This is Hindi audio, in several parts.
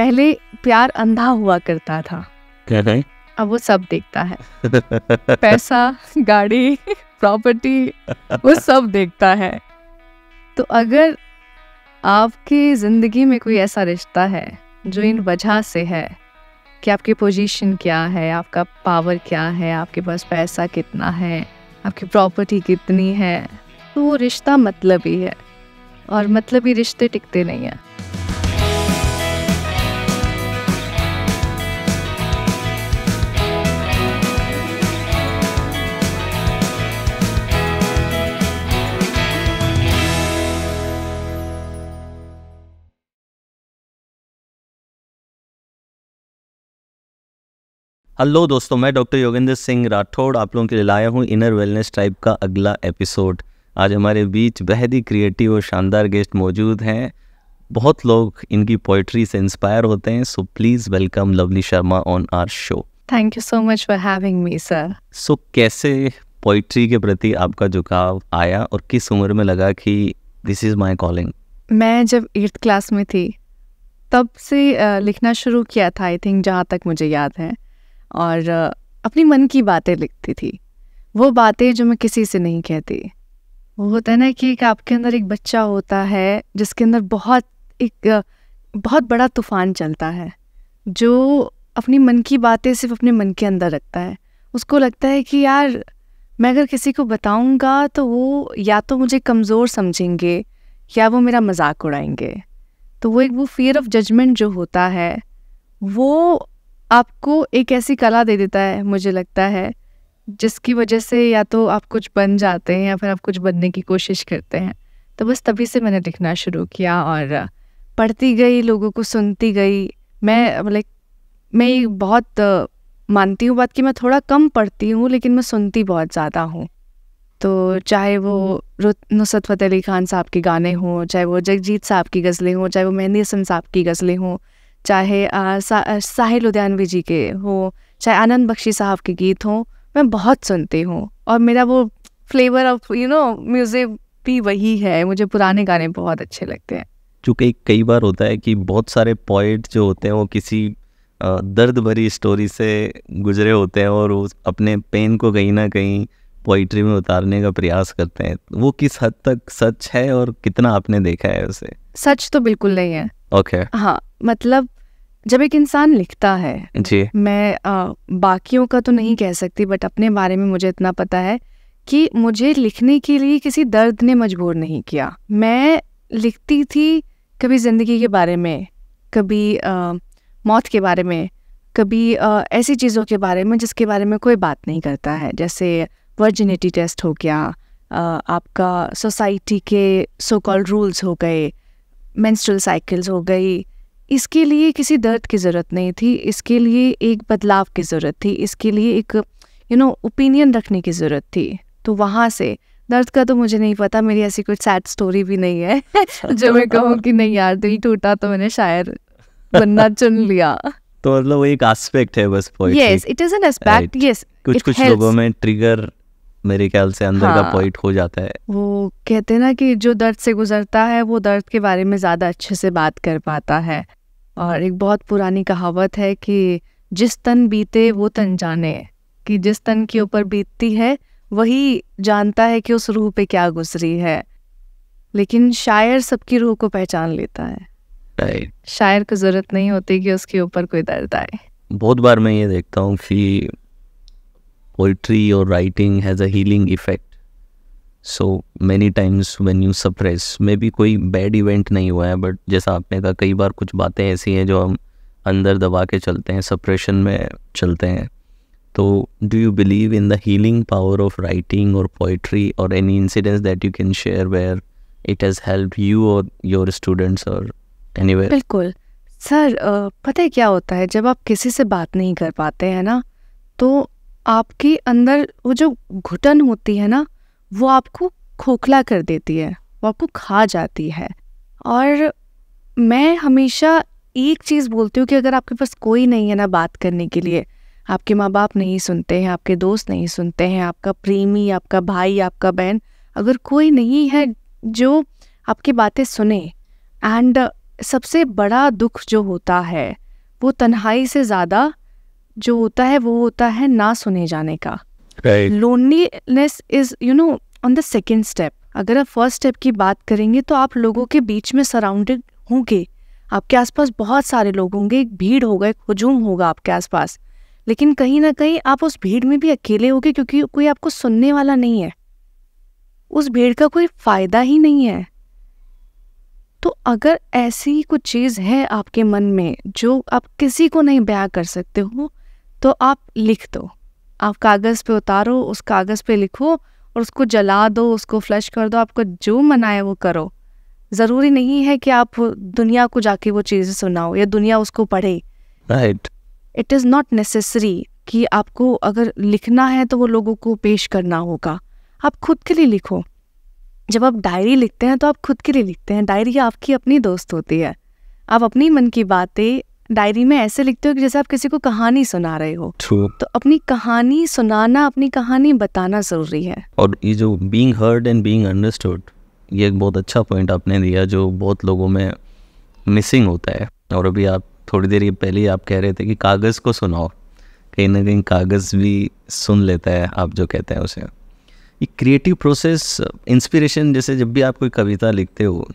पहले प्यार अंधा हुआ करता था क्या कहें अब वो सब देखता है पैसा गाड़ी प्रॉपर्टी वो सब देखता है तो अगर आपकी ज़िंदगी में कोई ऐसा रिश्ता है जो इन वजह से है कि आपकी पोजीशन क्या है आपका पावर क्या है आपके पास पैसा कितना है आपकी प्रॉपर्टी कितनी है तो वो रिश्ता मतलब ही है और मतलब ही रिश्ते टिकते नहीं हैं हेलो दोस्तों मैं डॉक्टर योगेंद्र सिंह राठौड़ आप लोगों के लिए लाया हूँ इनर वेलनेस टाइप का अगला एपिसोड आज हमारे बीच बेहद ही क्रिएटिव और शानदार गेस्ट मौजूद हैं बहुत लोग इनकी पोइट्री से इंस्पायर होते हैं so please welcome Lovely Sharma on our show thank you so much for having me sir so कैसे पोइट्री के प्रति आपका झुकाव आया और किस उम्र में लगा कि दिस इज़ माई कॉलिंग मैं जब एट्थ क्लास में थी तब से लिखना शुरू किया था आई थिंक जहाँ तक मुझे याद है और अपनी मन की बातें लिखती थी वो बातें जो मैं किसी से नहीं कहती वो होता है ना कि एक आपके अंदर एक बच्चा होता है जिसके अंदर बहुत एक बहुत बड़ा तूफान चलता है जो अपनी मन की बातें सिर्फ अपने मन के अंदर रखता है उसको लगता है कि यार मैं अगर किसी को बताऊंगा तो वो या तो मुझे कमज़ोर समझेंगे या वो मेरा मजाक उड़ाएंगे तो वो एक वो फियर ऑफ जजमेंट जो होता है वो आपको एक ऐसी कला दे देता है मुझे लगता है जिसकी वजह से या तो आप कुछ बन जाते हैं या फिर आप कुछ बनने की कोशिश करते हैं तो बस तभी से मैंने लिखना शुरू किया और पढ़ती गई लोगों को सुनती गई मैं लाइक मतलब, मैं बहुत मानती हूँ बात कि मैं थोड़ा कम पढ़ती हूँ लेकिन मैं सुनती बहुत ज़्यादा हूँ तो चाहे वो नुसरत फतेह अली खान साहब के गाने हों चाहे वो जगजीत साहब की गज़लें हों चाहे वो मेहंदी हसन साहब की गज़लें हों चाहे साहिल उद्यानवी जी के हो चाहे आनंद बख्शी साहब के गीत हों मैं बहुत सुनती हूँ और मेरा वो flavour of you know music भी वही है मुझे पुराने गाने बहुत अच्छे लगते हैं चूँकि कई बार होता है कि बहुत सारे पॉइंट जो होते हैं वो किसी दर्द भरी स्टोरी से गुजरे होते हैं और अपने पेन को कहीं ना कहीं पोइट्री में उतारने का प्रयास करते हैं वो किस हद तक सच है और कितना आपने देखा है उसे सच तो बिल्कुल नहीं है ओके हाँ मतलब जब एक इंसान लिखता है जी मैं बाकियों का तो नहीं कह सकती बट अपने बारे में मुझे इतना पता है कि मुझे लिखने के लिए किसी दर्द ने मजबूर नहीं किया मैं लिखती थी कभी ज़िंदगी के बारे में कभी आ, मौत के बारे में कभी आ, ऐसी चीज़ों के बारे में जिसके बारे में कोई बात नहीं करता है जैसे वर्जिनिटी टेस्ट हो गया आ, आपका सोसाइटी के सो रूल्स हो गए मेंस्ट्रुअल साइकिल्स हो गई इसके लिए किसी दर्द की ज़रूरत नहीं थी इसके लिए एक बदलाव की ज़रूरत थी इसके लिए एक यू नो ओपिनियन रखने की ज़रूरत थी तो वहाँ से दर्द का तो मुझे नहीं पता मेरी ऐसी कोई सैड स्टोरी भी नहीं है जो मैं कहूँ कि नहीं यार दिल टूटा तो मैंने शायर बनना चुन लिया तो मतलब वो एक एस्पेक्ट है बस poetry yes it is an aspect yes कुछ कुछ लोगों में ट्रिगर मेरे ख्याल से अंदर हाँ, का पॉइंट हो जाता है वो कहते हैं ना कि जो दर्द से गुजरता है वो दर्द के बारे में ज़्यादा अच्छे से बात कर पाता है और एक बहुत पुरानी कहावत है कि जिस तन बीते वो तन जाने कि जिस तन के ऊपर बीतती है वही जानता है कि उस रूह पे क्या गुजरी है लेकिन शायर सबकी रूह को पहचान लेता है शायर को जरूरत नहीं होती कि उसके ऊपर कोई दर्द आए बहुत बार मैं ये देखता हूँ कि poetry or writing has a healing effect. So many times when you suppress maybe कोई बैड इवेंट नहीं हुआ है बट जैसा आपने कहा कई बार कुछ बातें ऐसी हैं जो हम अंदर दबा के चलते हैं सप्रेशन में चलते हैं तो do you believe in the healing power of writing और पोइट्री और any incidents that you can share where it has help you और योर स्टूडेंट्स और एनी बिल्कुल सर पता है क्या होता है जब आप किसी से बात नहीं कर पाते हैं ना तो आपके अंदर वो जो घुटन होती है ना वो आपको खोखला कर देती है वो आपको खा जाती है और मैं हमेशा एक चीज़ बोलती हूँ कि अगर आपके पास कोई नहीं है ना बात करने के लिए आपके माँ बाप नहीं सुनते हैं आपके दोस्त नहीं सुनते हैं आपका प्रेमी आपका भाई आपका बहन अगर कोई नहीं है जो आपकी बातें सुने एंड सबसे बड़ा दुख जो होता है वो तन्हाई से ज़्यादा जो होता है वो होता है ना सुने जाने का loneliness is you know on the second step अगर आप फर्स्ट स्टेप की बात करेंगे तो आप लोगों के बीच में सराउंडेड होंगे आपके आसपास बहुत सारे लोग होंगे एक भीड़ होगा एक हजूम होगा आपके आसपास लेकिन कहीं ना कहीं आप उस भीड़ में भी अकेले होगे क्योंकि कोई आपको सुनने वाला नहीं है उस भीड़ का कोई फायदा ही नहीं है तो अगर ऐसी कुछ चीज़ है आपके मन में जो आप किसी को नहीं बया कर सकते हो तो आप लिख दो आप कागज़ पे उतारो उस कागज़ पे लिखो और उसको जला दो उसको फ्लश कर दो आपको जो मना है वो करो ज़रूरी नहीं है कि आप दुनिया को जाके वो चीज़ें सुनाओ या दुनिया उसको पढ़े right it is not necessary कि आपको अगर लिखना है तो वो लोगों को पेश करना होगा आप खुद के लिए लिखो जब आप डायरी लिखते हैं तो आप खुद के लिए लिखते हैं डायरी आपकी अपनी दोस्त होती है आप अपनी मन की बातें डायरी में ऐसे लिखते हो कि जैसे आप किसी को कहानी सुना रहे हो True. तो अपनी कहानी सुनाना अपनी कहानी बताना जरूरी है और ये जो being heard and being understood ये एक बहुत अच्छा पॉइंट आपने दिया जो बहुत लोगों में मिसिंग होता है और अभी आप थोड़ी देर पहले आप कह रहे थे कि कागज़ को सुनाओ कहीं ना कहीं कागज़ भी सुन लेता है आप जो कहते हैं उसे ये क्रिएटिव प्रोसेस इंस्पिरेशन जैसे जब भी आप कोई कविता लिखते हो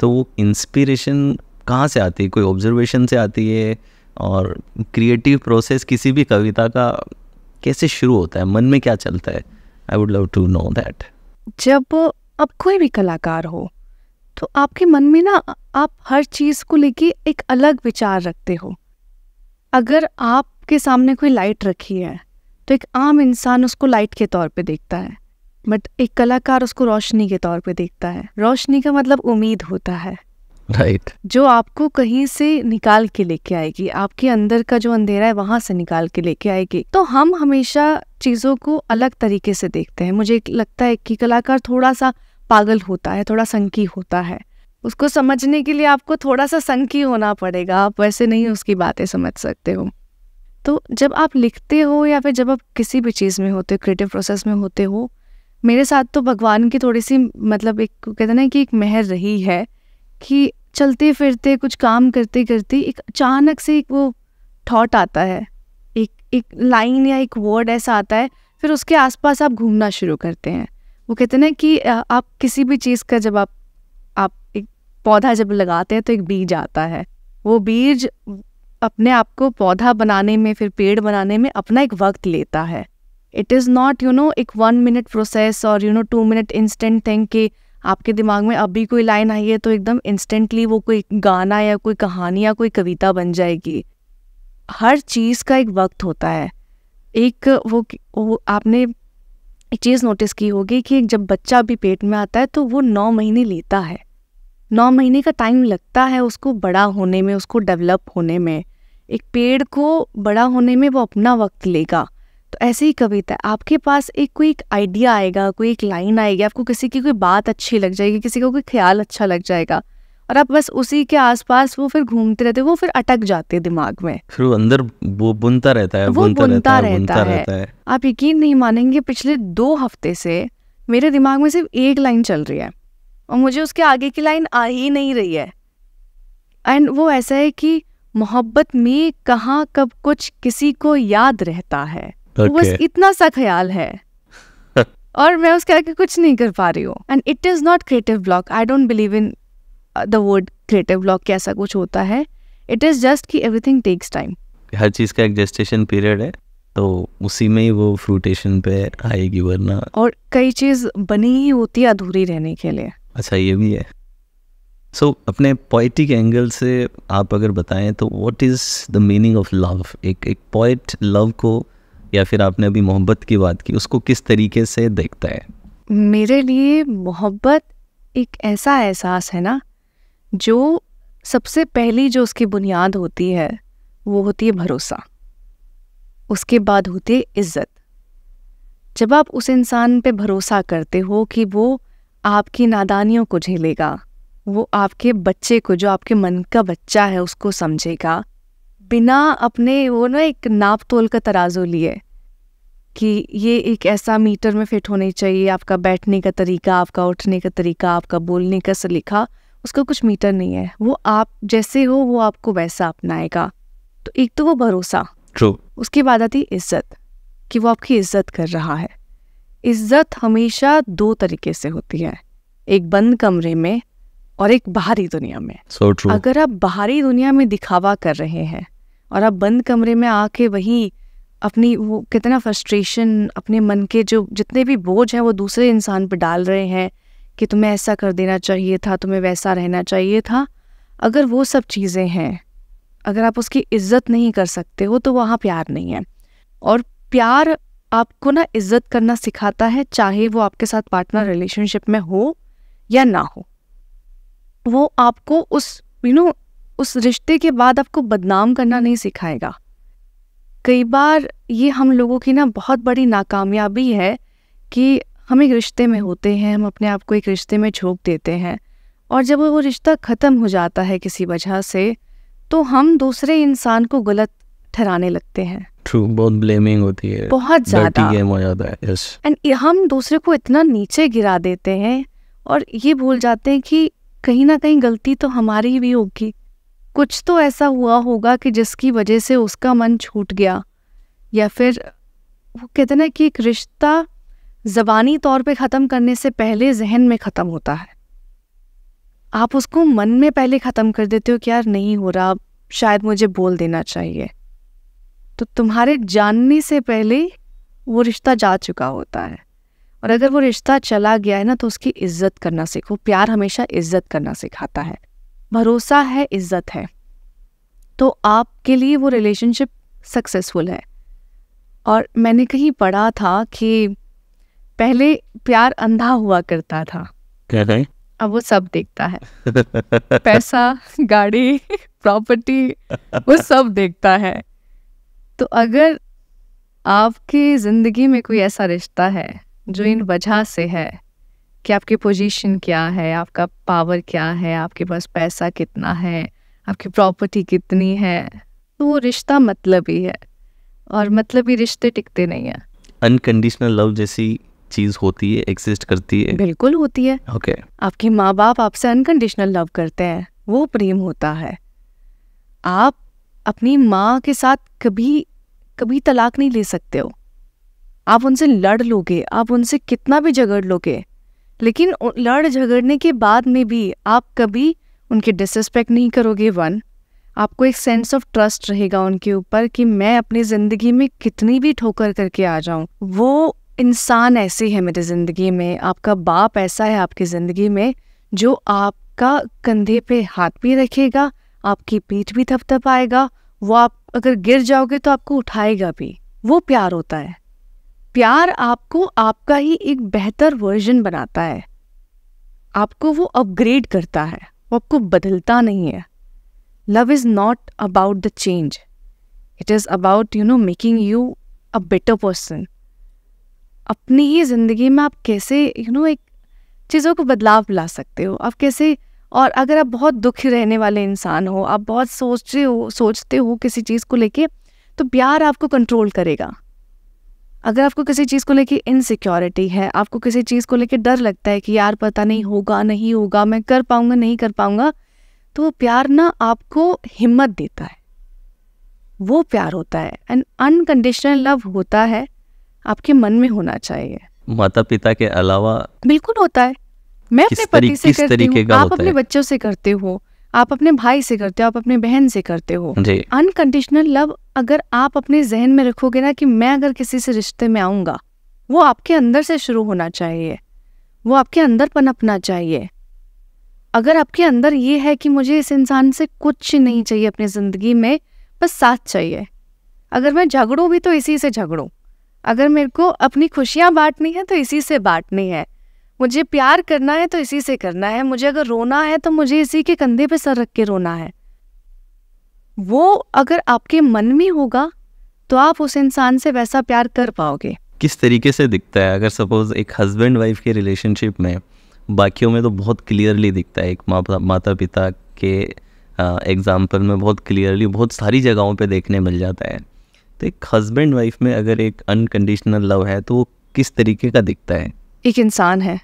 तो वो इंस्पिरेशन कहाँ से आती है कोई ऑब्जर्वेशन से आती है और क्रिएटिव प्रोसेस किसी भी कविता का कैसे शुरू होता है मन में क्या चलता है I would love to know that जब आप कोई भी कलाकार हो तो आपके मन में ना आप हर चीज़ को लेके एक अलग विचार रखते हो अगर आपके सामने कोई लाइट रखी है तो एक आम इंसान उसको लाइट के तौर पे देखता है बट एक कलाकार उसको रोशनी के तौर पे देखता है रोशनी का मतलब उम्मीद होता है राइट right. जो आपको कहीं से निकाल के लेके आएगी आपके अंदर का जो अंधेरा है वहां से निकाल के लेके आएगी तो हम हमेशा चीजों को अलग तरीके से देखते हैं मुझे लगता है कि कलाकार थोड़ा सा पागल होता है थोड़ा संकी होता है उसको समझने के लिए आपको थोड़ा सा संकी होना पड़ेगा आप वैसे नहीं उसकी बातें समझ सकते हो तो जब आप लिखते हो या फिर जब आप किसी भी चीज़ में होते हो क्रिएटिव प्रोसेस में होते हो मेरे साथ तो भगवान की थोड़ी सी मतलब एक कहते ना कि एक मेहर रही है कि चलते फिरते कुछ काम करते करते एक अचानक से एक वो थॉट आता है एक एक लाइन या एक वर्ड ऐसा आता है फिर उसके आसपास आप घूमना शुरू करते हैं वो कहते हैं ना कि आप किसी भी चीज़ का जब आप आप एक पौधा जब लगाते हैं तो एक बीज आता है वो बीज अपने आप को पौधा बनाने में फिर पेड़ बनाने में अपना एक वक्त लेता है it is not you know एक वन मिनट प्रोसेस और you know two minute instant thing कि आपके दिमाग में अभी कोई लाइन आई है तो एकदम इंस्टेंटली वो कोई गाना या कोई कहानी या कोई कविता बन जाएगी हर चीज़ का एक वक्त होता है एक वो, वो आपने एक चीज़ नोटिस की होगी कि जब बच्चा अभी पेट में आता है तो वो नौ महीने लेता है नौ महीने का टाइम लगता है उसको बड़ा होने में उसको डेवलप होने में एक पेड़ को बड़ा होने में वो अपना वक्त लेगा तो ऐसे ही कविता है आपके पास एक कोई एक आइडिया आएगा कोई एक लाइन आएगी आपको किसी की कोई बात अच्छी लग जाएगी किसी का को कोई ख्याल अच्छा लग जाएगा और आप बस उसी के आसपास वो फिर घूमते रहते वो फिर अटक जाते हैं दिमाग में फिर अंदर वो बुनता रहता है वो बुनता, बुनता रहता, रहता, रहता, है, रहता है आप यकीन नहीं मानेंगे पिछले दो हफ्ते से मेरे दिमाग में सिर्फ एक लाइन चल रही है और मुझे उसके आगे की लाइन आ ही नहीं रही है एंड वो ऐसा है कि मोहब्बत में कहाँ कब कुछ किसी को याद रहता है okay. बस इतना सा ख्याल है और मैं उसके आगे कुछ नहीं कर पा रही हूँ and it is not creative block I don't believe in the word creative block कैसा कुछ होता है इट इज़ जस्ट कि एवरीथिंग टेक्स टाइम हर चीज़ का एक जेस्टेशन पीरियड है तो उसी में ही वो फ्रूटेशन पे आएगी वरना और कई चीज़ बनी ही होती है अधूरी रहने के लिए अच्छा ये भी है सो so, अपने पोइटिक एंगल से आप अगर बताएं तो what is the meaning of love एक एक पोइट लव को या फिर आपने अभी मोहब्बत की बात की उसको किस तरीके से देखता है मेरे लिए मोहब्बत एक ऐसा एहसास है ना जो सबसे पहली जो उसकी बुनियाद होती है वो होती है भरोसा उसके बाद होती है इज्जत जब आप उस इंसान पे भरोसा करते हो कि वो आपकी नादानियों को झेलेगा वो आपके बच्चे को जो आपके मन का बच्चा है उसको समझेगा बिना अपने वो ना एक नाप तोल का तराजू लिए कि ये एक ऐसा मीटर में फिट होने चाहिए आपका बैठने का तरीका आपका उठने का तरीका आपका बोलने का सलीका उसका कुछ मीटर नहीं है वो आप जैसे हो वो आपको वैसा अपनाएगा तो एक तो वो भरोसा True. उसके बाद आती इज्जत कि वो आपकी इज्जत कर रहा है इज्जत हमेशा दो तरीके से होती है एक बंद कमरे में और एक बाहरी दुनिया में so अगर आप बाहरी दुनिया में दिखावा कर रहे हैं और आप बंद कमरे में आके वहीं अपनी वो कितना फ्रस्ट्रेशन अपने मन के जो जितने भी बोझ हैं वो दूसरे इंसान पर डाल रहे हैं कि तुम्हें ऐसा कर देना चाहिए था तुम्हें वैसा रहना चाहिए था अगर वो सब चीज़ें हैं अगर आप उसकी इज्जत नहीं कर सकते हो तो वहाँ प्यार नहीं है और प्यार आपको ना इज्जत करना सिखाता है चाहे वो आपके साथ पार्टनर रिलेशनशिप में हो या ना हो वो आपको उस यू you नो know, उस रिश्ते के बाद आपको बदनाम करना नहीं सिखाएगा कई बार ये हम लोगों की ना बहुत बड़ी नाकामयाबी है कि हम एक रिश्ते में होते हैं हम अपने आप को एक रिश्ते में झोंक देते हैं और जब वो रिश्ता ख़त्म हो जाता है किसी वजह से तो हम दूसरे इंसान को गलत ठहराने लगते हैं ट्रू बहुत ब्लेमिंग होती है बहुत ज़्यादा हो जाता है यस एंड हम दूसरे को इतना नीचे गिरा देते हैं और ये भूल जाते हैं कि कहीं ना कहीं गलती तो हमारी भी होगी कुछ तो ऐसा हुआ होगा कि जिसकी वजह से उसका मन छूट गया या फिर वो कहते ना कि एक रिश्ता ज़बानी तौर पे ख़त्म करने से पहले जहन में ख़त्म होता है आप उसको मन में पहले ख़त्म कर देते हो कि यार नहीं हो रहा शायद मुझे बोल देना चाहिए तो तुम्हारे जानने से पहले वो रिश्ता जा चुका होता है और अगर वो रिश्ता चला गया है ना तो उसकी इज्जत करना सीखो प्यार हमेशा इज्जत करना सिखाता है भरोसा है इज्जत है तो आपके लिए वो रिलेशनशिप सक्सेसफुल है और मैंने कहीं पढ़ा था कि पहले प्यार अंधा हुआ करता था क्या अब वो सब देखता है पैसा गाड़ी प्रॉपर्टी वो सब देखता है तो अगर आपकी ज़िंदगी में कोई ऐसा रिश्ता है जो इन वजह से है कि आपकी पोजीशन क्या है आपका पावर क्या है आपके पास पैसा कितना है आपकी प्रॉपर्टी कितनी है तो वो रिश्ता मतलब ही है और मतलब ही रिश्ते टिकते नहीं है अनकंडीशनल लव जैसी चीज होती है एग्जिस्ट करती है बिल्कुल होती है ओके okay. आपके माँ बाप आपसे अनकंडीशनल लव करते हैं वो प्रेम होता है आप अपनी माँ के साथ कभी कभी तलाक नहीं ले सकते हो आप उनसे लड़ लोगे आप उनसे कितना भी झगड़ लोगे लेकिन लड़ झगड़ने के बाद में भी आप कभी उनके डिसरिस्पेक्ट नहीं करोगे वन आपको एक सेंस ऑफ ट्रस्ट रहेगा उनके ऊपर कि मैं अपनी ज़िंदगी में कितनी भी ठोकर करके आ जाऊं वो इंसान ऐसे है मेरी ज़िंदगी में आपका बाप ऐसा है आपकी ज़िंदगी में जो आपका कंधे पे हाथ भी रखेगा आपकी पीठ भी थपथपाएगा वो आप अगर गिर जाओगे तो आपको उठाएगा भी वो प्यार होता है प्यार आपको आपका ही एक बेहतर वर्जन बनाता है आपको वो अपग्रेड करता है वो आपको बदलता नहीं है love is not about the change it is about you know making you a better person अपनी ही ज़िंदगी में आप कैसे यू you नो know, एक चीज़ों को बदलाव ला सकते हो आप कैसे और अगर आप बहुत दुखी रहने वाले इंसान हो आप बहुत सोचते हो सोचते हो किसी चीज़ को लेके तो प्यार आपको कंट्रोल करेगा अगर आपको किसी चीज़ को लेके इनसिक्योरिटी है आपको किसी चीज़ को लेके डर लगता है कि यार पता नहीं होगा नहीं होगा मैं कर पाऊंगा नहीं कर पाऊंगा तो वो प्यार ना आपको हिम्मत देता है वो प्यार होता है एंड अनकंडीशनल लव होता है आपके मन में होना चाहिए माता पिता के अलावा बिल्कुल होता है मैं अपने पति से करती हूँ आप अपने बच्चों से करते हो आप अपने भाई से करते हो आप अपने बहन से करते हो अनकंडीशनल लव अगर आप अपने जहन में रखोगे ना कि मैं अगर किसी से रिश्ते में आऊंगा वो आपके अंदर से शुरू होना चाहिए वो आपके अंदर पनपना चाहिए अगर आपके अंदर ये है कि मुझे इस इंसान से कुछ नहीं चाहिए अपनी ज़िंदगी में बस साथ चाहिए अगर मैं झगड़ू भी तो इसी से झगड़ू अगर मेरे को अपनी खुशियां बांटनी है तो इसी से बांटनी है मुझे प्यार करना है तो इसी से करना है मुझे अगर रोना है तो मुझे इसी के कंधे पे सर रख के रोना है वो अगर आपके मन में होगा तो आप उस इंसान से वैसा प्यार कर पाओगे किस तरीके से दिखता है अगर सपोज एक हस्बैंड वाइफ के रिलेशनशिप में बाकियों में तो बहुत क्लियरली दिखता है एक माता माता पिता के एग्ज़ाम्पल में बहुत क्लियरली बहुत सारी जगहों पे देखने मिल जाता है तो एक हस्बैंड वाइफ में अगर एक अनकंडीशनल लव है तो वो किस तरीके का दिखता है एक इंसान है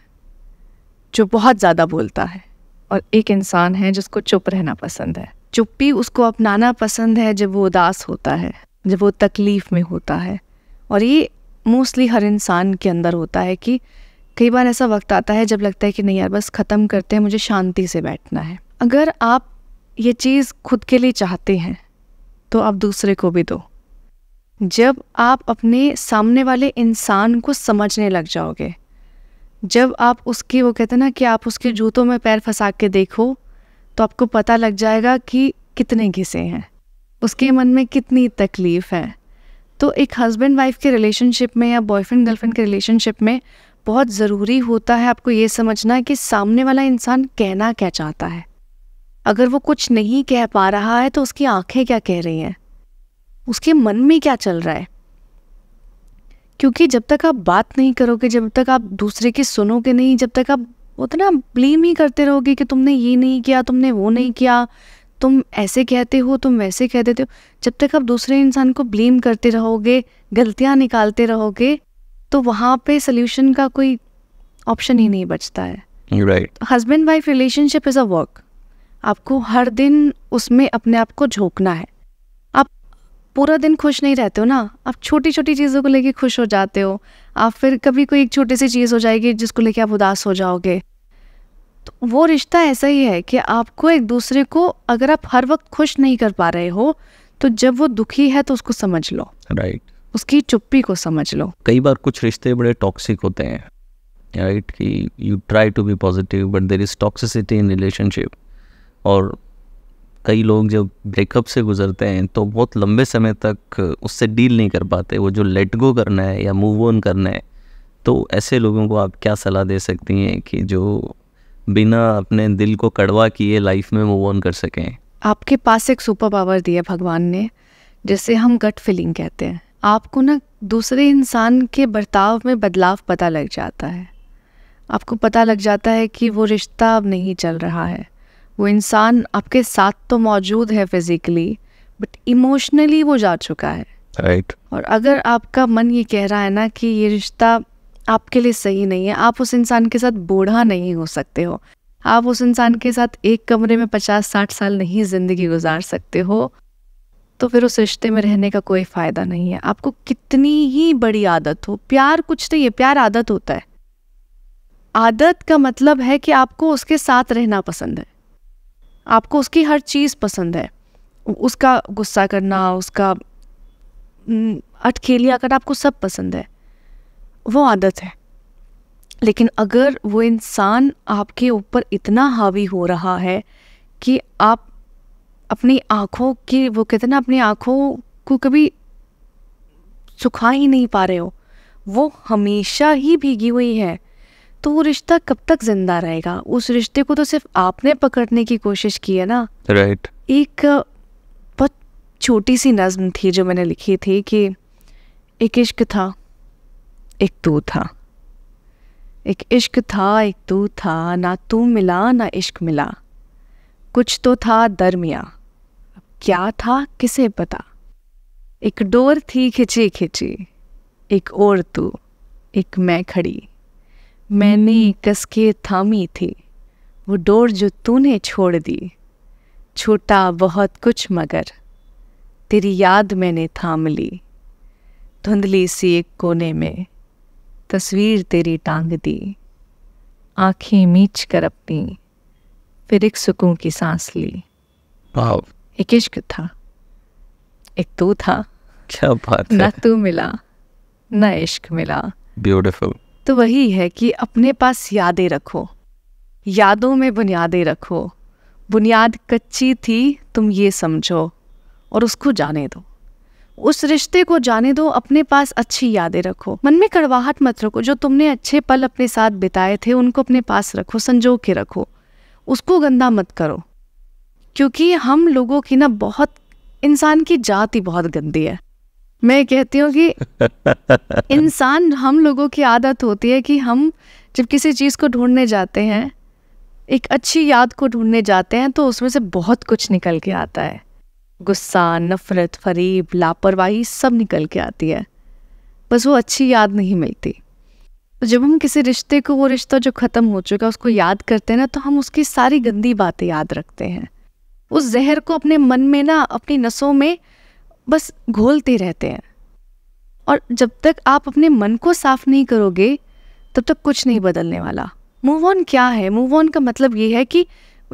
जो बहुत ज़्यादा बोलता है और एक इंसान है जिसको चुप रहना पसंद है चुप्पी उसको अपनाना पसंद है जब वो उदास होता है जब वो तकलीफ़ में होता है और ये मोस्टली हर इंसान के अंदर होता है कि कई बार ऐसा वक्त आता है जब लगता है कि नहीं यार बस ख़त्म करते हैं मुझे शांति से बैठना है अगर आप ये चीज़ खुद के लिए चाहते हैं तो आप दूसरे को भी दो जब आप अपने सामने वाले इंसान को समझने लग जाओगे जब आप उसकी वो कहते हैं ना कि आप उसके जूतों में पैर फंसा के देखो तो आपको पता लग जाएगा कि कितने घिसे हैं उसके मन में कितनी तकलीफ़ है तो एक हस्बैंड वाइफ के रिलेशनशिप में या बॉयफ्रेंड गर्लफ्रेंड के रिलेशनशिप में बहुत ज़रूरी होता है आपको ये समझना कि सामने वाला इंसान कहना क्या चाहता है अगर वो कुछ नहीं कह पा रहा है तो उसकी आंखें क्या कह रही हैं उसके मन में क्या चल रहा है क्योंकि जब तक आप बात नहीं करोगे जब तक आप दूसरे की सुनोगे नहीं जब तक आप उतना ब्लेम ही करते रहोगे कि तुमने ये नहीं किया तुमने वो नहीं किया तुम ऐसे कहते हो तुम वैसे कह देते हो जब तक आप दूसरे इंसान को ब्लेम करते रहोगे गलतियाँ निकालते रहोगे तो वहाँ पे सोल्यूशन का कोई ऑप्शन ही नहीं बचता है right husband wife relationship is a work आपको हर दिन उसमें अपने आप को झोंकना है पूरा दिन खुश नहीं रहते हो ना आप छोटी छोटी चीज़ों को लेके खुश हो जाते हो आप फिर कभी कोई एक छोटी सी चीज़ हो जाएगी जिसको लेके आप उदास हो जाओगे तो वो रिश्ता ऐसा ही है कि आपको एक दूसरे को अगर आप हर वक्त खुश नहीं कर पा रहे हो तो जब वो दुखी है तो उसको समझ लो राइट right. उसकी चुप्पी को समझ लो कई बार कुछ रिश्ते बड़े टॉक्सिक होते हैं राइट right? कि you try to be positive but there is toxicity in relationship और कई लोग जब ब्रेकअप से गुजरते हैं तो बहुत लंबे समय तक उससे डील नहीं कर पाते वो जो लेट गो करना है या मूव ऑन करना है तो ऐसे लोगों को आप क्या सलाह दे सकती हैं कि जो बिना अपने दिल को कड़वा किए लाइफ में मूव ऑन कर सकें आपके पास एक सुपर पावर दी है भगवान ने जिसे हम गट फीलिंग कहते हैं आपको ना दूसरे इंसान के बर्ताव में बदलाव पता लग जाता है आपको पता लग जाता है कि वो रिश्ता अब नहीं चल रहा है वो इंसान आपके साथ तो मौजूद है फिजिकली बट इमोशनली वो जा चुका है राइट right. और अगर आपका मन ये कह रहा है ना कि ये रिश्ता आपके लिए सही नहीं है आप उस इंसान के साथ बूढ़ा नहीं हो सकते हो आप उस इंसान के साथ एक कमरे में पचास साठ साल नहीं ज़िंदगी गुजार सकते हो तो फिर उस रिश्ते में रहने का कोई फ़ायदा नहीं है आपको कितनी ही बड़ी आदत हो प्यार कुछ नहीं है प्यार आदत होता है आदत का मतलब है कि आपको उसके साथ रहना पसंद है आपको उसकी हर चीज़ पसंद है उसका गुस्सा करना उसका हम्म, अटकेलिया करना आपको सब पसंद है वो आदत है लेकिन अगर वो इंसान आपके ऊपर इतना हावी हो रहा है कि आप अपनी आँखों की वो कहते हैं ना अपनी आँखों को कभी सुखा ही नहीं पा रहे हो वो हमेशा ही भीगी हुई है तो वो रिश्ता कब तक जिंदा रहेगा उस रिश्ते को तो सिर्फ आपने पकड़ने की कोशिश की है ना राइट right. एक बहुत छोटी सी नज्म थी जो मैंने लिखी थी कि एक इश्क था एक तू था एक इश्क था एक तू था ना तू मिला ना इश्क मिला कुछ तो था दरमिया क्या था किसे पता एक डोर थी खिंची खिंची एक और तू एक मैं खड़ी मैंने हम्म। कसके थामी थी वो डोर जो तूने छोड़ दी छूटा बहुत कुछ मगर तेरी याद मैंने थाम ली धुंधली सी एक कोने में तस्वीर तेरी टांग दी आंखें मीच कर अपनी फिर एक सुकून की सांस ली एक इश्क था एक तू था क्या बात ना तू मिला ना इश्क मिला ब्यूटिफुल तो वही है कि अपने पास यादें रखो यादों में बुनियादें रखो बुनियाद कच्ची थी तुम ये समझो और उसको जाने दो उस रिश्ते को जाने दो अपने पास अच्छी यादें रखो मन में कड़वाहट मत रखो जो तुमने अच्छे पल अपने साथ बिताए थे उनको अपने पास रखो संजो के रखो उसको गंदा मत करो क्योंकि हम लोगों की ना बहुत इंसान की जात ही बहुत गंदी है मैं कहती हूँ कि इंसान हम लोगों की आदत होती है कि हम जब किसी चीज़ को ढूंढने जाते हैं एक अच्छी याद को ढूंढने जाते हैं तो उसमें से बहुत कुछ निकल के आता है गुस्सा नफरत फरीब लापरवाही सब निकल के आती है बस वो अच्छी याद नहीं मिलती तो जब हम किसी रिश्ते को वो रिश्ता जो ख़त्म हो चुका उसको याद करते हैं ना तो हम उसकी सारी गंदी बातें याद रखते हैं उस जहर को अपने मन में ना अपनी नसों में बस घोलते रहते हैं और जब तक आप अपने मन को साफ नहीं करोगे तब तक कुछ नहीं बदलने वाला मूव ऑन क्या है मूव ऑन का मतलब ये है कि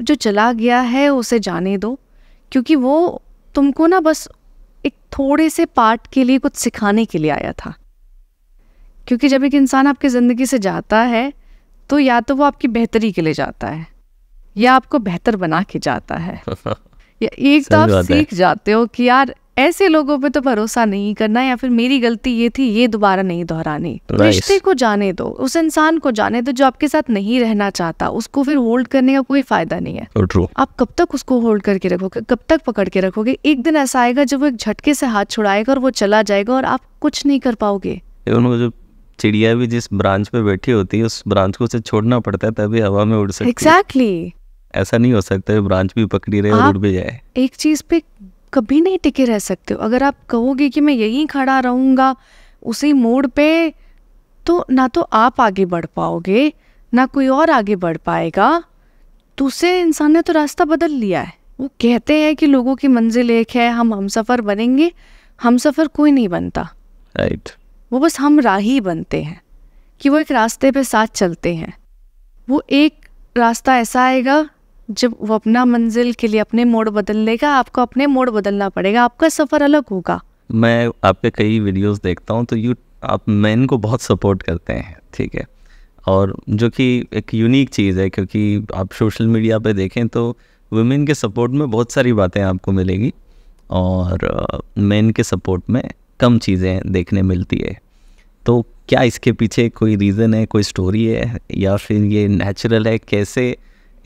जो चला गया है उसे जाने दो क्योंकि वो तुमको ना बस एक थोड़े से पार्ट के लिए कुछ सिखाने के लिए आया था क्योंकि जब एक इंसान आपकी ज़िंदगी से जाता है तो या तो वो आपकी बेहतरी के लिए जाता है या आपको बेहतर बना के जाता है या एक तो आप सीख जाते हो कि यार ऐसे लोगों पे तो भरोसा नहीं करना या फिर मेरी गलती ये थी ये दोबारा नहीं दोहरानी तो रिश्ते को जाने दो उस इंसान को जाने दो जो आपके साथ नहीं रहना चाहता उसको फिर होल्ड करने का कोई फायदा नहीं है oh, आप कब तक उसको होल्ड करके रखोगे कब तक पकड़ के रखोगे एक दिन ऐसा आएगा जब वो एक झटके से हाथ छुड़ाएगा और वो चला जाएगा और आप कुछ नहीं कर पाओगे चिड़िया भी जिस ब्रांच पे बैठी होती है उस ब्रांच को उसे छोड़ना पड़ता है तभी हवा में उड़ सकती है exactly. ऐसा नहीं हो सकता ब्रांच भी पकड़ी रहे और उड़ भी जाए एक चीज पे कभी नहीं टिके रह सकते हो अगर आप कहोगे कि मैं यहीं खड़ा रहूँगा उसी मोड़ पे तो ना तो आप आगे बढ़ पाओगे ना कोई और आगे बढ़ पाएगा दूसरे इंसान ने तो रास्ता बदल लिया है वो कहते हैं कि लोगों की मंजिल एक है हम हम सफ़र बनेंगे हम सफ़र कोई नहीं बनता राइट right. वो बस हम राही बनते हैं कि वो एक रास्ते पे साथ चलते हैं वो एक रास्ता ऐसा आएगा जब वो अपना मंजिल के लिए अपने मोड़ बदल लेगा आपको अपने मोड़ बदलना पड़ेगा आपका सफ़र अलग होगा मैं आपके कई वीडियोस देखता हूँ तो यू आप मैन को बहुत सपोर्ट करते हैं ठीक है और जो कि एक यूनिक चीज़ है क्योंकि आप सोशल मीडिया पे देखें तो वुमेन के सपोर्ट में बहुत सारी बातें आपको मिलेगी और मैन के सपोर्ट में कम चीज़ें देखने मिलती है तो क्या इसके पीछे कोई रीज़न है कोई स्टोरी है या फिर ये नेचुरल है कैसे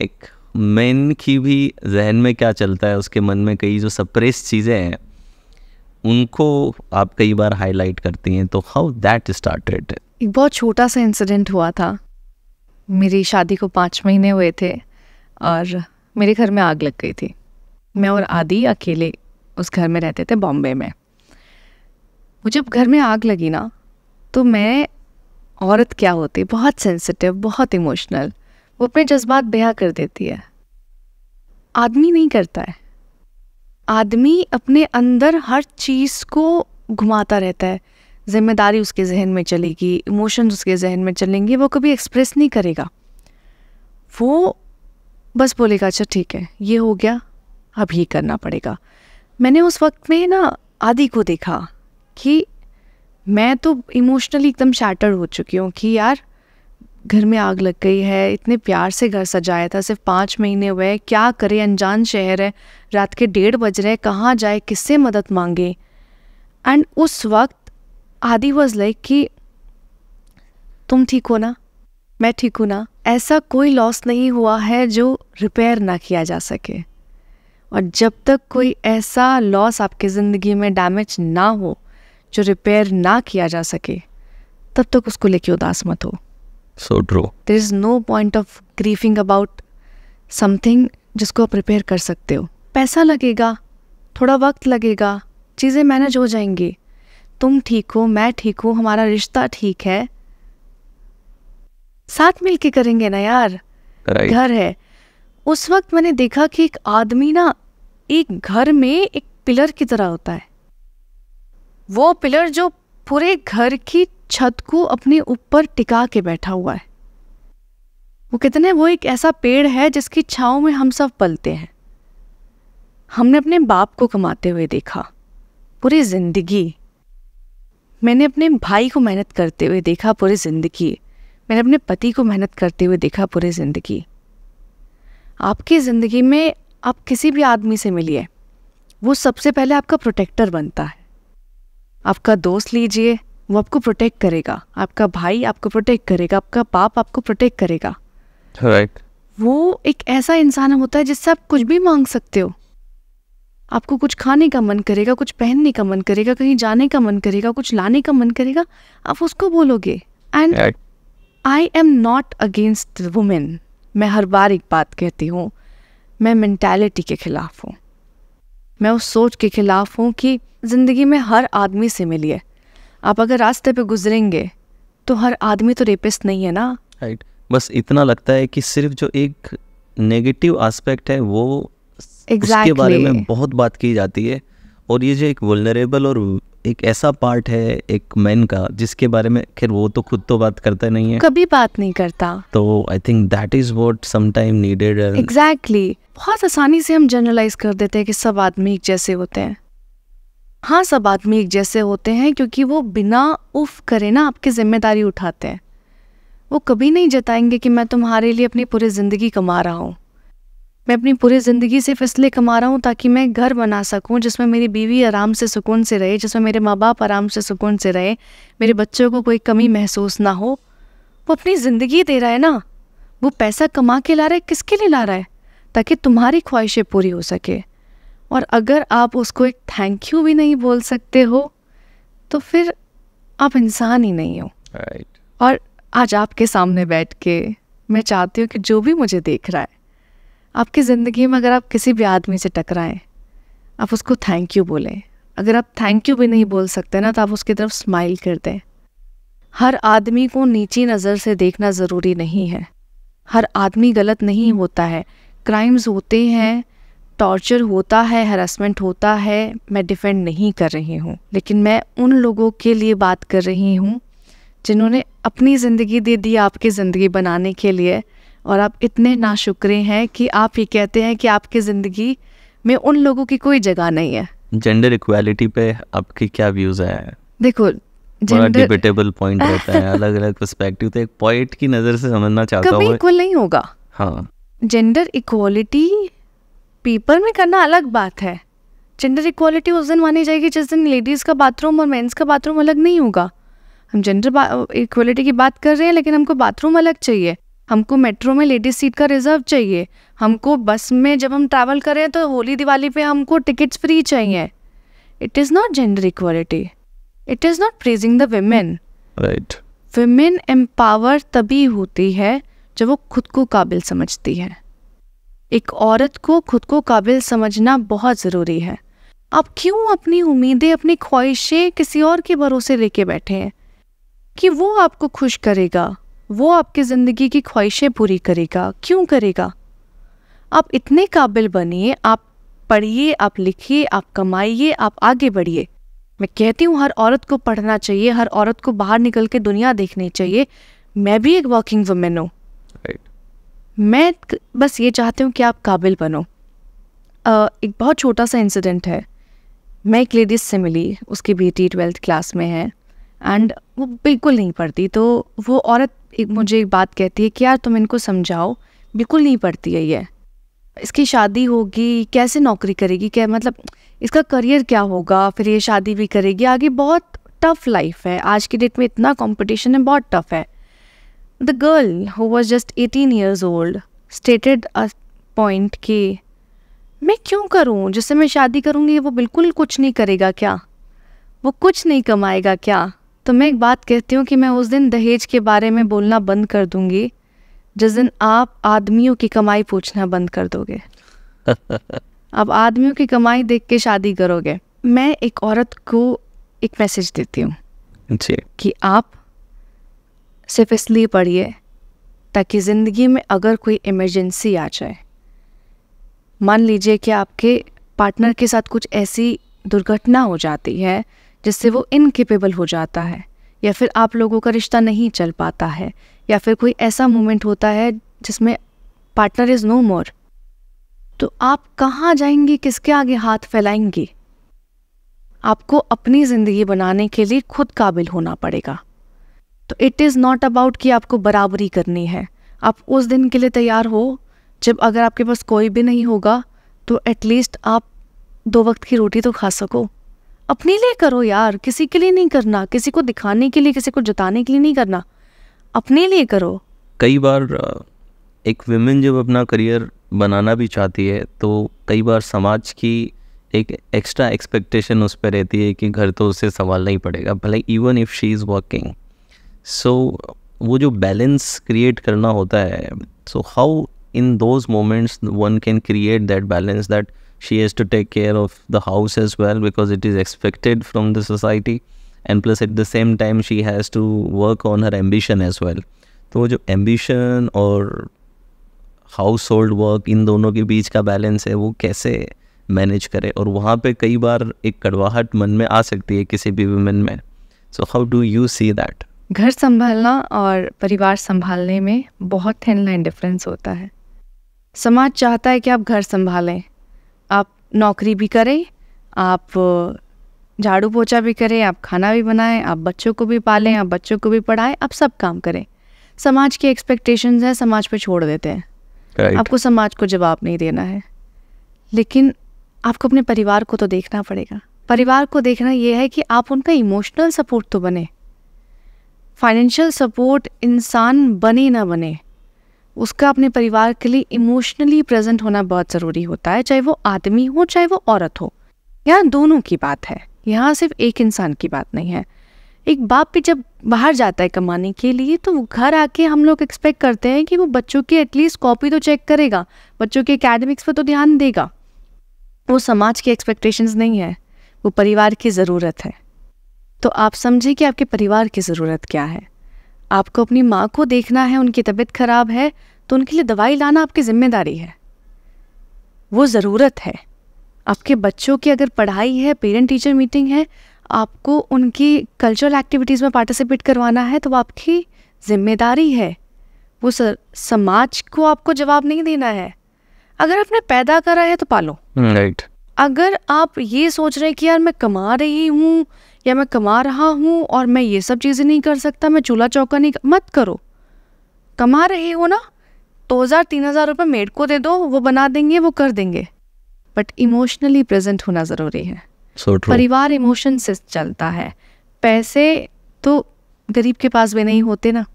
एक मेन की भी जहन में क्या चलता है उसके मन में कई जो सप्रेस चीज़ें हैं उनको आप कई बार हाईलाइट करती हैं तो हाउ दैट स्टार्टेड एक बहुत छोटा सा इंसिडेंट हुआ था मेरी शादी को पाँच महीने हुए थे और मेरे घर में आग लग गई थी मैं और आदि अकेले उस घर में रहते थे बॉम्बे में वो जब घर में आग लगी ना तो मैं औरत क्या होती बहुत सेंसिटिव बहुत इमोशनल वो अपने जज्बात बया कर देती है आदमी नहीं करता है आदमी अपने अंदर हर चीज़ को घुमाता रहता है जिम्मेदारी उसके जहन में चलेगी इमोशंस उसके जहन में चलेंगे वो कभी एक्सप्रेस नहीं करेगा वो बस बोलेगा अच्छा ठीक है ये हो गया अब ये करना पड़ेगा मैंने उस वक्त में ना आदि को देखा कि मैं तो इमोशनली एकदम शैटर हो चुकी हूँ कि यार घर में आग लग गई है इतने प्यार से घर सजाया था सिर्फ पाँच महीने हुए क्या करे अनजान शहर है रात के डेढ़ बज रहे कहाँ जाए किससे मदद मांगे एंड उस वक्त आदि वॉज लाइक कि तुम ठीक हो ना मैं ठीक हूँ ना ऐसा कोई लॉस नहीं हुआ है जो रिपेयर ना किया जा सके और जब तक कोई ऐसा लॉस आपके ज़िंदगी में डैमेज ना हो जो रिपेयर ना किया जा सके तब तक उसको लेके उदास मत हो so true there is no point of grieving about something जिसको आप प्रिपेयर कर सकते हो पैसा लगेगा थोड़ा वक्त लगेगा चीज़ें मैनेज हो जाएंगी तुम ठीक हो मैं ठीक हूँ हमारा रिश्ता ठीक है साथ मिल के करेंगे ना यार right. घर है उस वक्त मैंने देखा कि एक आदमी ना एक घर में एक पिलर की तरह होता है वो पिलर जो पूरे घर की छत को अपने ऊपर टिका के बैठा हुआ है वो कहते हैं वो एक ऐसा पेड़ है जिसकी छाव में हम सब पलते हैं हमने अपने बाप को कमाते हुए देखा पूरी ज़िंदगी मैंने अपने भाई को मेहनत करते हुए देखा पूरी ज़िंदगी मैंने अपने पति को मेहनत करते हुए देखा पूरी ज़िंदगी आपकी ज़िंदगी में आप किसी भी आदमी से मिलिए वो सबसे पहले आपका प्रोटेक्टर बनता है आपका दोस्त लीजिए वो आपको प्रोटेक्ट करेगा आपका भाई आपको प्रोटेक्ट करेगा आपका बाप आपको प्रोटेक्ट करेगा राइट right. वो एक ऐसा इंसान होता है जिससे आप कुछ भी मांग सकते हो आपको कुछ खाने का मन करेगा कुछ पहनने का मन करेगा कहीं जाने का मन करेगा कुछ लाने का मन करेगा आप उसको बोलोगे and I am not against women मैं हर बार एक बात कहती हूँ मैं मैंटेलिटी के ख़िलाफ़ हूँ मैं उस सोच के ख़िलाफ़ हूँ कि ज़िंदगी में हर आदमी से मिलिए आप अगर रास्ते पे गुजरेंगे तो हर आदमी तो रेपिस्ट नहीं है ना राइट right. बस इतना लगता है कि सिर्फ जो एक नेगेटिव एस्पेक्ट है वो exactly. उसके बारे में बहुत बात की जाती है और ये जो एक वुलनरेबल और एक ऐसा पार्ट है एक मैन का जिसके बारे में खैर वो तो खुद तो बात करता नहीं है कभी बात नहीं करता तो I think that is what sometime needed exactly बहुत आसानी से हम जनरलाइज कर देते हैं कि सब आदमी एक जैसे होते हैं हाँ सब आदमी एक जैसे होते हैं क्योंकि वो बिना उफ करे ना आपकी ज़िम्मेदारी उठाते हैं वो कभी नहीं जताएंगे कि मैं तुम्हारे लिए अपनी पूरी ज़िंदगी कमा रहा हूँ मैं अपनी पूरी ज़िंदगी सिर्फ इसलिए कमा रहा हूँ ताकि मैं घर बना सकूँ जिसमें मेरी बीवी आराम से सुकून से रहे जिसमें मेरे माँ बाप आराम से सुकून से रहे मेरे बच्चों को कोई कमी महसूस ना हो वो अपनी ज़िंदगी दे रहा है ना वो पैसा कमा के ला रहा है किसके लिए ला रहा है ताकि तुम्हारी ख्वाहिशें पूरी हो सके और अगर आप उसको एक थैंक यू भी नहीं बोल सकते हो तो फिर आप इंसान ही नहीं हो right. और आज आपके सामने बैठ के मैं चाहती हूँ कि जो भी मुझे देख रहा है आपकी ज़िंदगी में अगर आप किसी भी आदमी से टकराएं आप उसको थैंक यू बोलें अगर आप थैंक यू भी नहीं बोल सकते ना तो आप उसकी तरफ स्माइल कर दें हर आदमी को नीची नज़र से देखना ज़रूरी नहीं है हर आदमी गलत नहीं होता है क्राइम्स होते हैं टॉर्चर होता है हरासमेंट होता है मैं डिफेंड नहीं कर रही हूँ लेकिन मैं उन लोगों के लिए बात कर रही हूँ जिन्होंने अपनी ज़िंदगी दे दी आपकी ज़िंदगी बनाने के लिए और आप इतने नाशुक्रे हैं कि आप ये कहते हैं कि आपकी ज़िंदगी में उन लोगों की कोई जगह नहीं है जेंडर इक्वालिटी पे आपके क्या व्यूज़ है देखो डिबेटेबल पॉइंट रहता है अलग अलग पर्सपेक्टिव तो एक पॉइंट की नज़र से समझना चाहता हूँ इक्वल नहीं होगा हाँ जेंडर इक्वालिटी पीपल में करना अलग बात है जेंडर इक्वालिटी उस दिन मानी जाएगी जिस दिन लेडीज़ का बाथरूम और मेंस का बाथरूम अलग नहीं होगा हम जेंडर इक्वलिटी की बात कर रहे हैं लेकिन हमको बाथरूम अलग चाहिए हमको मेट्रो में लेडीज सीट का रिजर्व चाहिए हमको बस में जब हम ट्रैवल करें तो होली दिवाली पे हमको टिकट्स फ्री चाहिए it is not gender equality it is not praising the women right women empower तभी होती है जब वो खुद को काबिल समझती है एक औरत को खुद को काबिल समझना बहुत ज़रूरी है आप क्यों अपनी उम्मीदें अपनी ख्वाहिशें किसी और के भरोसे लेके बैठे हैं कि वो आपको खुश करेगा वो आपकी ज़िंदगी की ख्वाहिशें पूरी करेगा क्यों करेगा आप इतने काबिल बनिए आप पढ़िए आप लिखिए आप कमाइए आप आगे बढ़िए मैं कहती हूँ हर औरत को पढ़ना चाहिए हर औरत को बाहर निकल के दुनिया देखनी चाहिए मैं भी एक वर्किंग वुमेन हूँ मैं बस ये चाहती हूँ कि आप काबिल बनो uh, एक बहुत छोटा सा इंसिडेंट है मैं एक लेडीज़ से मिली उसकी बेटी ट्वेल्थ क्लास में है एंड वो बिल्कुल नहीं पढ़ती तो वो औरत एक मुझे एक बात कहती है कि यार तुम इनको समझाओ बिल्कुल नहीं पढ़ती है ये इसकी शादी होगी कैसे नौकरी करेगी क्या मतलब इसका करियर क्या होगा फिर ये शादी भी करेगी आगे बहुत टफ़ लाइफ है आज की डेट में इतना कंपटीशन है बहुत टफ़ है the girl who was just eighteen years old stated a point कि मैं क्यों करूँ जिससे मैं शादी करूंगी वो बिल्कुल कुछ नहीं करेगा क्या वो कुछ नहीं कमाएगा क्या तो मैं एक बात कहती हूँ कि मैं उस दिन दहेज के बारे में बोलना बंद कर दूंगी जिस दिन आप आदमियों की कमाई पूछना बंद कर दोगे आप आदमियों की कमाई देख के शादी करोगे मैं एक औरत को एक मैसेज देती हूँ कि आप सिर्फ इसलिए पढ़िए ताकि ज़िंदगी में अगर कोई इमरजेंसी आ जाए मान लीजिए कि आपके पार्टनर के साथ कुछ ऐसी दुर्घटना हो जाती है जिससे वो इनकेपेबल हो जाता है या फिर आप लोगों का रिश्ता नहीं चल पाता है या फिर कोई ऐसा मोमेंट होता है जिसमें पार्टनर इज़ नो मोर तो आप कहाँ जाएंगी किसके आगे हाथ फैलाएंगी आपको अपनी ज़िंदगी बनाने के लिए खुद काबिल होना पड़ेगा तो इट इज़ नॉट अबाउट कि आपको बराबरी करनी है आप उस दिन के लिए तैयार हो जब अगर आपके पास कोई भी नहीं होगा तो एटलीस्ट आप दो वक्त की रोटी तो खा सको अपने लिए करो यार किसी के लिए नहीं करना किसी को दिखाने के लिए किसी को जताने के लिए नहीं करना अपने लिए करो कई बार एक विमेन जब अपना करियर बनाना भी चाहती है तो कई बार समाज की एक एक्स्ट्रा एक्सपेक्टेशन उस पर रहती है कि घर तो उससे सवाल नहीं पड़ेगा भले even if she is working so so, वो जो बैलेंस क्रिएट करना होता है so how in those moments one can create that balance that she has to take care of the house as well because it is expected from the society and plus at the same time she has to work on her ambition as well तो जो एम्बिशन और हाउस होल्ड वर्क इन दोनों के बीच का बैलेंस है वो कैसे मैनेज करे और वहाँ पे कई बार एक कड़वाहट मन में आ सकती है किसी भी वुमेन में so how do you see that घर संभालना और परिवार संभालने में बहुत थिन लाइन डिफरेंस होता है समाज चाहता है कि आप घर संभालें आप नौकरी भी करें आप झाड़ू पोछा भी करें आप खाना भी बनाएं आप बच्चों को भी पालें आप बच्चों को भी पढ़ाएं आप सब काम करें समाज की एक्सपेक्टेशंस है समाज पर छोड़ देते हैं right. आपको समाज को जवाब नहीं देना है लेकिन आपको अपने परिवार को तो देखना पड़ेगा परिवार को देखना यह है कि आप उनका इमोशनल सपोर्ट तो बने फाइनेंशियल सपोर्ट इंसान बने ना बने उसका अपने परिवार के लिए इमोशनली प्रेजेंट होना बहुत ज़रूरी होता है चाहे वो आदमी हो चाहे वो औरत हो यहाँ दोनों की बात है यहाँ सिर्फ एक इंसान की बात नहीं है एक बाप भी जब बाहर जाता है कमाने के लिए तो वो घर आके हम लोग एक्सपेक्ट करते हैं कि वो बच्चों की एटलीस्ट कॉपी तो चेक करेगा बच्चों के एकेडमिक्स पर तो ध्यान देगा वो समाज की एक्सपेक्टेशंस नहीं है वो परिवार की ज़रूरत है तो आप समझे कि आपके परिवार की ज़रूरत क्या है आपको अपनी माँ को देखना है उनकी तबीयत खराब है तो उनके लिए दवाई लाना आपकी ज़िम्मेदारी है वो ज़रूरत है आपके बच्चों की अगर पढ़ाई है पेरेंट टीचर मीटिंग है आपको उनकी कल्चरल एक्टिविटीज़ में पार्टिसिपेट करवाना है तो आपकी जिम्मेदारी है वो सर, समाज को आपको जवाब नहीं देना है अगर आपने पैदा करा है तो पालो राइट hmm, right. अगर आप ये सोच रहे हैं कि यार मैं कमा रही हूँ या मैं कमा रहा हूँ और मैं ये सब चीज़ें नहीं कर सकता मैं चूल्हा चौका नहीं मत करो कमा रहे हो ना दो तो हज़ार तीन हज़ार रुपये मेड को दे दो वो बना देंगे वो कर देंगे बट इमोशनली प्रेजेंट होना ज़रूरी है so परिवार इमोशन से चलता है पैसे तो गरीब के पास भी नहीं होते ना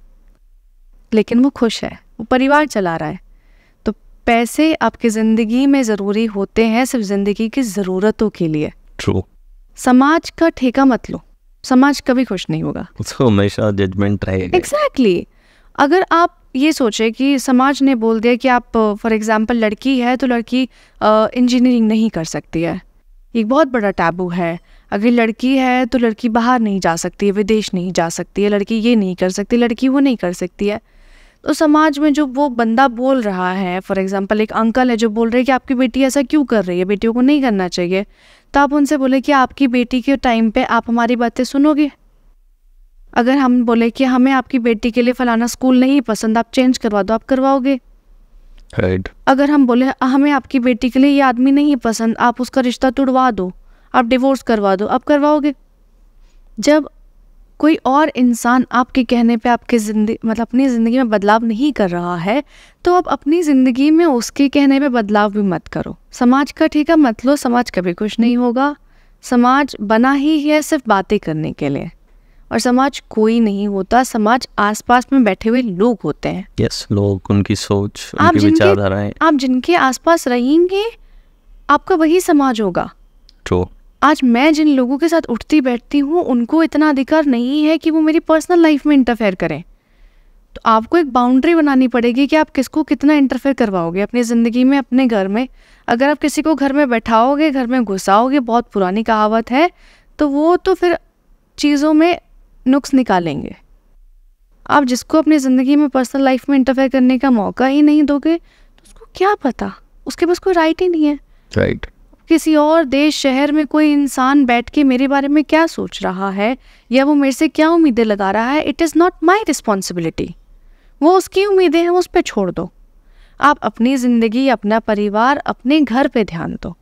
लेकिन वो खुश है वो परिवार चला रहा है तो पैसे आपकी ज़िंदगी में ज़रूरी होते हैं सिर्फ ज़िंदगी की ज़रूरतों के लिए ट्रू समाज का ठेका मत लो समाज कभी खुश नहीं होगा हमेशा जजमेंट रहेगा एग्जैक्टली अगर आप ये सोचे कि समाज ने बोल दिया कि आप फॉर एग्जाम्पल लड़की है तो लड़की इंजीनियरिंग नहीं कर सकती है एक बहुत बड़ा टैबू है अगर लड़की है तो लड़की बाहर नहीं जा सकती है विदेश नहीं जा सकती है लड़की ये नहीं कर सकती लड़की वो नहीं कर सकती है तो समाज में जो वो बंदा बोल रहा है फॉर एग्जाम्पल एक अंकल है जो बोल रहे हैं कि आपकी बेटी ऐसा क्यों कर रही है बेटियों को नहीं करना चाहिए तो आप उनसे बोले कि आपकी बेटी के टाइम पे आप हमारी बातें सुनोगे अगर हम बोले कि हमें आपकी बेटी के लिए फलाना स्कूल नहीं पसंद आप चेंज करवा दो आप करवाओगे right. अगर हम बोले हमें आपकी बेटी के लिए ये आदमी नहीं पसंद आप उसका रिश्ता तुड़वा दो आप डिवोर्स करवा दो आप करवाओगे जब कोई और इंसान आपके कहने पे आपके ज़िंदगी मतलब अपनी ज़िंदगी में बदलाव नहीं कर रहा है तो आप अपनी ज़िंदगी में उसके कहने पे बदलाव भी मत करो समाज का ठीक है मत लो समाज कभी कुछ नहीं होगा समाज बना ही है सिर्फ बातें करने के लिए और समाज कोई नहीं होता समाज आसपास में बैठे हुए लोग होते हैं यस yes, लोग उनकी सोच आप उनकी विचारधाराएं आप जिनके आसपास रहेंगे आपका वही समाज होगा ट्रू आज मैं जिन लोगों के साथ उठती बैठती हूँ उनको इतना अधिकार नहीं है कि वो मेरी पर्सनल लाइफ में इंटरफेयर करें तो आपको एक बाउंड्री बनानी पड़ेगी कि आप किसको कितना इंटरफेयर करवाओगे अपनी ज़िंदगी में अपने घर में अगर आप किसी को घर में बैठाओगे घर में घुसाओगे बहुत पुरानी कहावत है तो वो तो फिर चीज़ों में नुक्स निकालेंगे आप जिसको अपनी ज़िंदगी में पर्सनल लाइफ में इंटरफेयर करने का मौका ही नहीं दोगे तो उसको क्या पता उसके पास कोई राइट ही नहीं है राइट right. किसी और देश शहर में कोई इंसान बैठ के मेरे बारे में क्या सोच रहा है या वो मेरे से क्या उम्मीदें लगा रहा है it is not my responsibility वो उसकी उम्मीदें हैं उस पर छोड़ दो आप अपनी ज़िंदगी अपना परिवार अपने घर पे ध्यान दो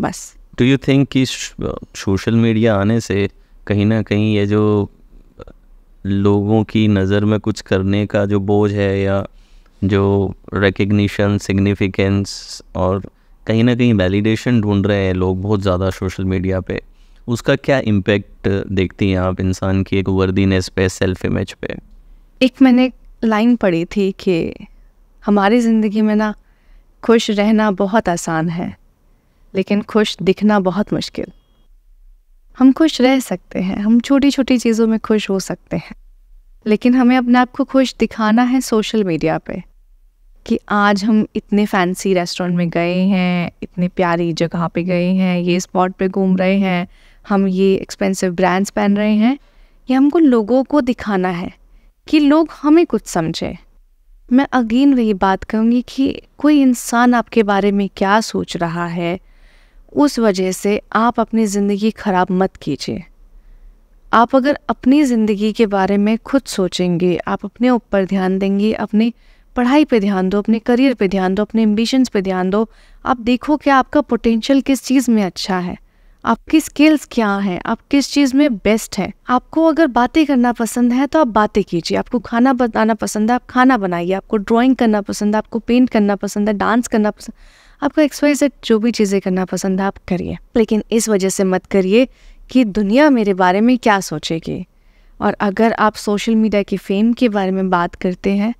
बस डू यू थिंक कि सोशल मीडिया आने से कहीं ना कहीं ये जो लोगों की नज़र में कुछ करने का जो बोझ है या जो रिकग्निशन सिग्निफिकेंस और कहीं ना कहीं वैलिडेशन ढूंढ रहे हैं लोग बहुत ज़्यादा सोशल मीडिया पे उसका क्या इम्पेक्ट देखती हैं आप इंसान की एक वर्दीनेस पे सेल्फ इमेज पे एक मैंने लाइन पढ़ी थी कि हमारी ज़िंदगी में ना खुश रहना बहुत आसान है लेकिन खुश दिखना बहुत मुश्किल हम खुश रह सकते हैं हम छोटी छोटी चीज़ों में खुश हो सकते हैं लेकिन हमें अपने आप को खुश दिखाना है सोशल मीडिया पे कि आज हम इतने फैंसी रेस्टोरेंट में गए हैं इतने प्यारी जगह पे गए हैं ये स्पॉट पे घूम रहे हैं हम ये एक्सपेंसिव ब्रांड्स पहन रहे हैं ये हमको लोगों को दिखाना है कि लोग हमें कुछ समझें मैं अगेन वही बात कहूँगी कि कोई इंसान आपके बारे में क्या सोच रहा है उस वजह से आप अपनी ज़िंदगी ख़राब मत कीजिए आप अगर अपनी ज़िंदगी के बारे में खुद सोचेंगे आप अपने ऊपर ध्यान देंगे अपनी पढ़ाई पे ध्यान दो अपने करियर पे ध्यान दो अपने एम्बिशंस पे ध्यान दो आप देखो कि आपका पोटेंशियल किस चीज़ में अच्छा है आपकी स्किल्स क्या हैं आप किस चीज़ में बेस्ट हैं आपको अगर बातें करना पसंद है तो आप बातें कीजिए आपको खाना बनाना पसंद है आप खाना बनाइए आपको ड्राइंग करना पसंद है आपको पेंट करना पसंद है डांस करना पसंद आपको एक्सरसाइज जो भी चीज़ें करना पसंद है आप करिए लेकिन इस वजह से मत करिए कि दुनिया मेरे बारे में क्या सोचेगी और अगर आप सोशल मीडिया की फ़ेम के बारे में बात करते हैं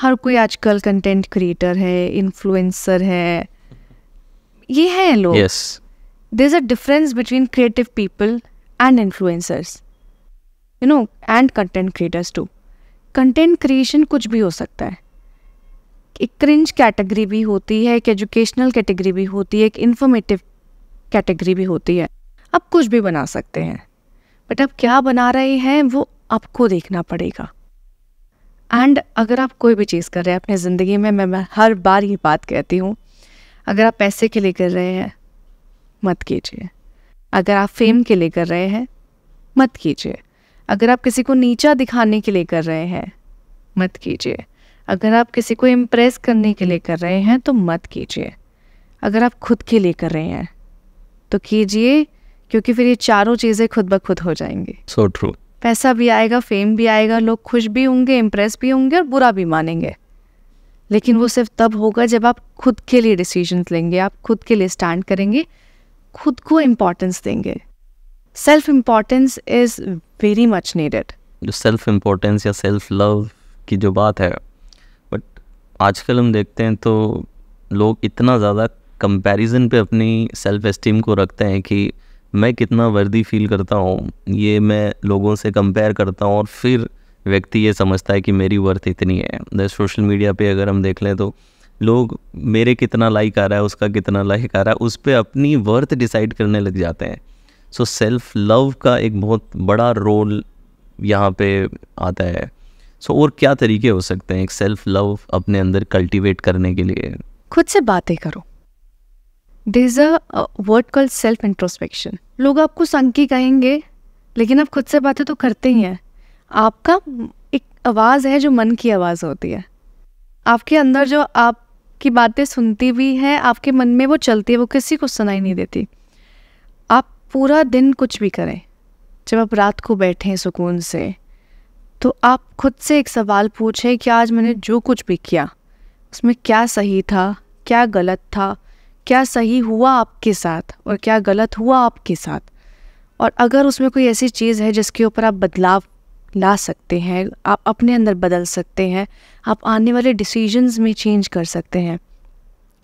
हर कोई आजकल कंटेंट क्रिएटर है इन्फ्लुएंसर है ये है लोग there is a difference between creative people and influencers you know and content creators to content creation कुछ भी हो सकता है एक क्रिंज कैटेगरी भी होती है एक एजुकेशनल कैटेगरी भी होती है एक इन्फॉर्मेटिव कैटेगरी भी होती है आप कुछ भी बना सकते हैं बट आप क्या बना रहे हैं वो आपको देखना पड़ेगा एंड अगर आप कोई भी चीज़ कर रहे हैं अपनी ज़िंदगी में मैं, मैं हर बार ये बात कहती हूँ अगर आप पैसे के लिए कर रहे हैं मत कीजिए अगर आप फेम के लिए कर रहे हैं मत कीजिए अगर आप किसी को नीचा दिखाने के लिए कर रहे हैं मत कीजिए अगर आप किसी को इम्प्रेस करने के लिए कर रहे हैं तो मत कीजिए अगर आप खुद के लिए कर रहे हैं तो कीजिए क्योंकि फिर ये चारों चीज़ें खुद ब खुद हो जाएंगी सो so ट्रू पैसा भी आएगा फेम भी आएगा लोग खुश भी होंगे इम्प्रेस भी होंगे और बुरा भी मानेंगे लेकिन वो सिर्फ तब होगा जब आप खुद के लिए डिसीजन लेंगे आप खुद के लिए स्टैंड करेंगे खुद को इम्पोर्टेंस देंगे self importance is very much needed जो सेल्फ इम्पोर्टेंस या सेल्फ लव की जो बात है बट आजकल हम देखते हैं तो लोग इतना ज़्यादा कंपैरिजन पे अपनी सेल्फ इस्टीम को रखते हैं कि मैं कितना वर्दी फील करता हूँ ये मैं लोगों से कंपेयर करता हूँ और फिर व्यक्ति ये समझता है कि मेरी वर्थ इतनी है सोशल मीडिया पे अगर हम देख लें तो लोग मेरे कितना लाइक आ रहा है उसका कितना लाइक आ रहा है उस पर अपनी वर्थ डिसाइड करने लग जाते हैं सो सेल्फ लव का एक बहुत बड़ा रोल यहाँ पे आता है सो so, और क्या तरीके हो सकते हैं एक सेल्फ लव अपने अंदर कल्टीवेट करने के लिए खुद से बातें करो this a word called self introspection लोग आपको संकी कहेंगे लेकिन आप खुद से बातें तो करते ही हैं आपका एक आवाज़ है जो मन की आवाज़ होती है आपके अंदर जो आपकी बातें सुनती भी हैं आपके मन में वो चलती है वो किसी को सुनाई नहीं देती आप पूरा दिन कुछ भी करें जब आप रात को बैठें सुकून से तो आप खुद से एक सवाल पूछें कि आज मैंने जो कुछ भी किया उसमें क्या सही था क्या गलत था क्या सही हुआ आपके साथ और क्या गलत हुआ आपके साथ और अगर उसमें कोई ऐसी चीज़ है जिसके ऊपर आप बदलाव ला सकते हैं आप अपने अंदर बदल सकते हैं आप आने वाले डिसीजंस में चेंज कर सकते हैं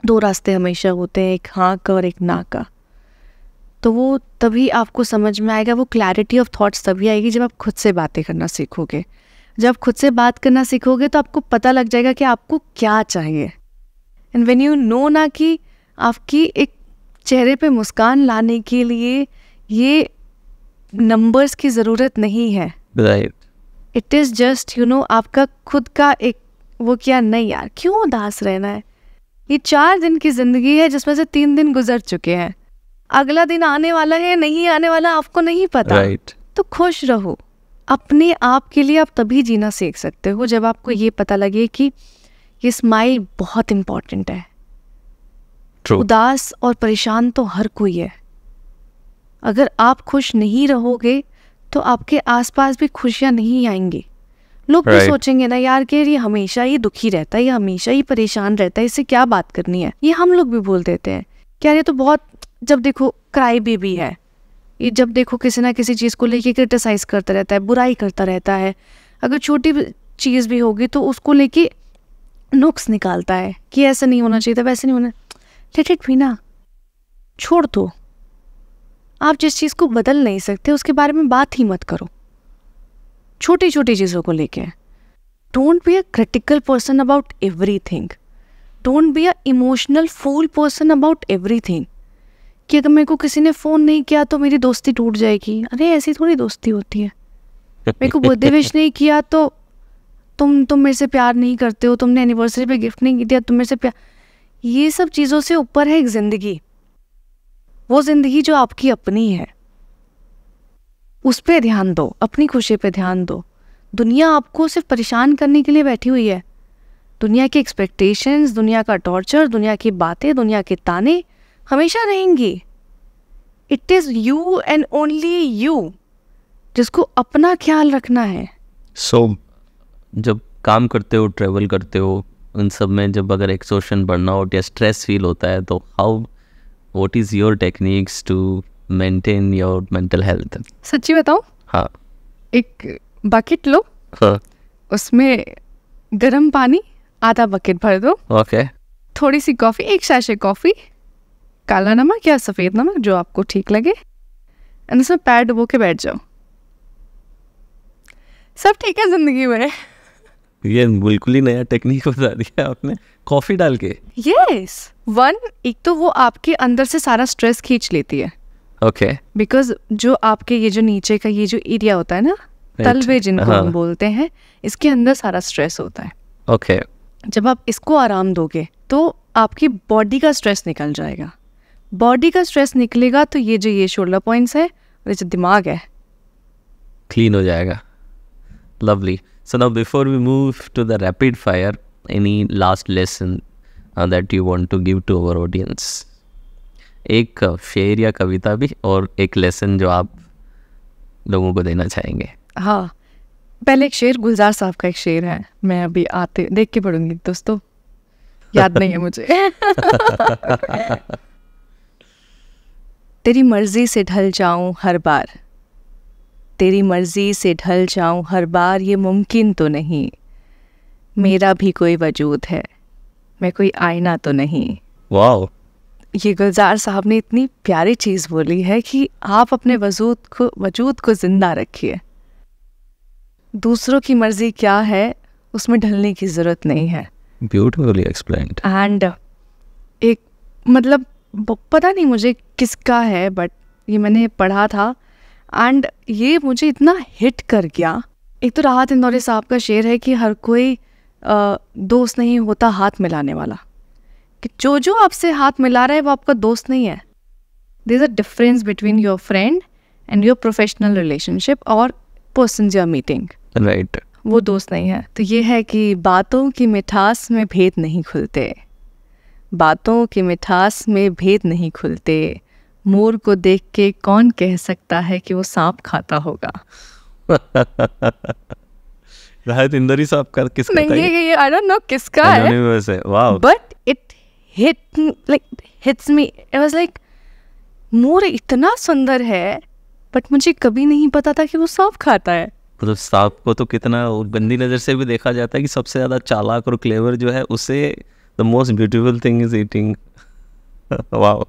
दो रास्ते हमेशा होते हैं एक हाँ का और एक ना का तो वो तभी आपको समझ में आएगा वो क्लैरिटी ऑफ थॉट्स तभी आएगी जब आप खुद से बातें करना सीखोगे जब खुद से बात करना सीखोगे तो आपको पता लग जाएगा कि आपको क्या चाहिए एंड वेन यू नो ना कि आपकी एक चेहरे पे मुस्कान लाने के लिए ये नंबर्स की ज़रूरत नहीं है right it is just you know आपका खुद का एक वो क्या नहीं यार क्यों उदास रहना है ये चार दिन की ज़िंदगी है जिसमें से तीन दिन गुजर चुके हैं अगला दिन आने वाला है नहीं आने वाला आपको नहीं पता right. तो खुश रहो अपने आप के लिए आप तभी जीना सीख सकते हो जब आपको ये पता लगे कि ये स्माइल बहुत इम्पॉर्टेंट है True. उदास और परेशान तो हर कोई है अगर आप खुश नहीं रहोगे तो आपके आसपास भी खुशियां नहीं आएंगी लोग right. भी सोचेंगे ना यार कि ये हमेशा ही दुखी रहता है ये हमेशा ही परेशान रहता है इससे क्या बात करनी है ये हम लोग भी बोल देते हैं क्या ये तो बहुत जब देखो क्राई बेबी है ये जब देखो किसी ना किसी चीज़ को लेके क्रिटिसाइज करता रहता है बुराई करता रहता है अगर छोटी चीज़ भी होगी तो उसको लेके नुक्स निकालता है कि ऐसा नहीं होना चाहिए था वैसे नहीं होना लेट इट छोड़ दो आप जिस चीज़ को बदल नहीं सकते उसके बारे में बात ही मत करो छोटी छोटी चीज़ों को लेके don't be a critical person about everything don't be a emotional fool person about everything कि अगर मेरे को किसी ने फ़ोन नहीं किया तो मेरी दोस्ती टूट जाएगी अरे ऐसी थोड़ी दोस्ती होती है मेरे को बर्थडे विश नहीं किया तो तुम तुम मेरे से प्यार नहीं करते हो तुमने एनिवर्सरी पे गिफ्ट नहीं दिया तुम मेरे से प्यार ये सब चीज़ों से ऊपर है एक ज़िंदगी वो ज़िंदगी जो आपकी अपनी है उस पर ध्यान दो अपनी खुशी पे ध्यान दो दुनिया आपको सिर्फ परेशान करने के लिए बैठी हुई है दुनिया की एक्सपेक्टेशंस दुनिया का टॉर्चर दुनिया की बातें दुनिया के ताने हमेशा रहेंगी it is you and only you जिसको अपना ख्याल रखना है सो so, जब काम करते हो ट्रेवल करते हो उन सब में जब अगर एक्सोशन बढ़ना हो या स्ट्रेस फील होता है तो how what is your techniques to maintain your mental health सच्ची बताऊँ हाँ एक बकेट लो हाँ उसमें गर्म पानी आधा बकेट भर दो ओके okay. थोड़ी सी कॉफ़ी एक शाशे कॉफ़ी काला नमक या सफ़ेद नमक जो आपको ठीक लगे एंड उसमें पैर डुबो के बैठ जाओ सब ठीक है ज़िंदगी में ये बिल्कुल ही नया टेक्निक बता दिया आपने कॉफी डाल के यस वन एक तो वो आपके अंदर से सारा स्ट्रेस खींच लेती है ओके okay. बिकॉज जो आपके ये जो नीचे का ये जो एरिया होता है ना तलवे जिनको हाँ. हम बोलते हैं इसके अंदर सारा स्ट्रेस होता है ओके okay. जब आप इसको आराम दोगे तो आपकी बॉडी का स्ट्रेस निकल जाएगा बॉडी का स्ट्रेस निकलेगा तो ये जो ये शोल्डर पॉइंट्स है और ये जो दिमाग है क्लीन हो जाएगा lovely So now before we move to the rapid fire, any last lesson uh, that you want to give to our audience? एक uh, शेर या कविता भी और एक लेसन जो आप लोगों को देना चाहेंगे हाँ पहले एक शेर गुलजार साहब का एक शेर है मैं अभी आते देख के पढ़ूंगी दोस्तों याद नहीं है मुझे तेरी मर्जी से ढल जाऊं हर बार तेरी मर्जी से ढल जाऊं हर बार ये मुमकिन तो नहीं मेरा भी कोई वजूद है मैं कोई आईना तो नहीं वाह ये गुलजार साहब ने इतनी प्यारी चीज़ बोली है कि आप अपने वजूद को वजूद को ज़िंदा रखिए दूसरों की मर्ज़ी क्या है उसमें ढलने की ज़रूरत नहीं है ब्यूटिफुली एक्सप्लेन्ड एंड एक मतलब पता नहीं मुझे किसका है बट ये मैंने पढ़ा था एंड ये मुझे इतना हिट कर गया एक तो राहत इंदौर साहब का शेर है कि हर कोई आ, दोस्त नहीं होता हाथ मिलाने वाला कि जो जो आपसे हाथ मिला रहा है वो आपका दोस्त नहीं है there is a difference between your friend and your professional relationship और पर्सन योर मीटिंग राइट वो दोस्त नहीं है तो ये है कि बातों की मिठास में भेद नहीं खुलते बातों की मिठास में भेद नहीं खुलते मोर को देख के कौन कह सकता है कि वो सांप खाता होगा राहत इंदरी साहब का किसका नहीं ये ये आई डोंट नो किसका है वैसे wow but it hit like hits me it was like more इतना सुंदर है बट मुझे कभी नहीं पता था कि वो सांप खाता है मतलब तो सांप को तो कितना गंदी नज़र से भी देखा जाता है कि सबसे ज़्यादा चालाक और क्लेवर जो है उसे the most beautiful thing is eating wow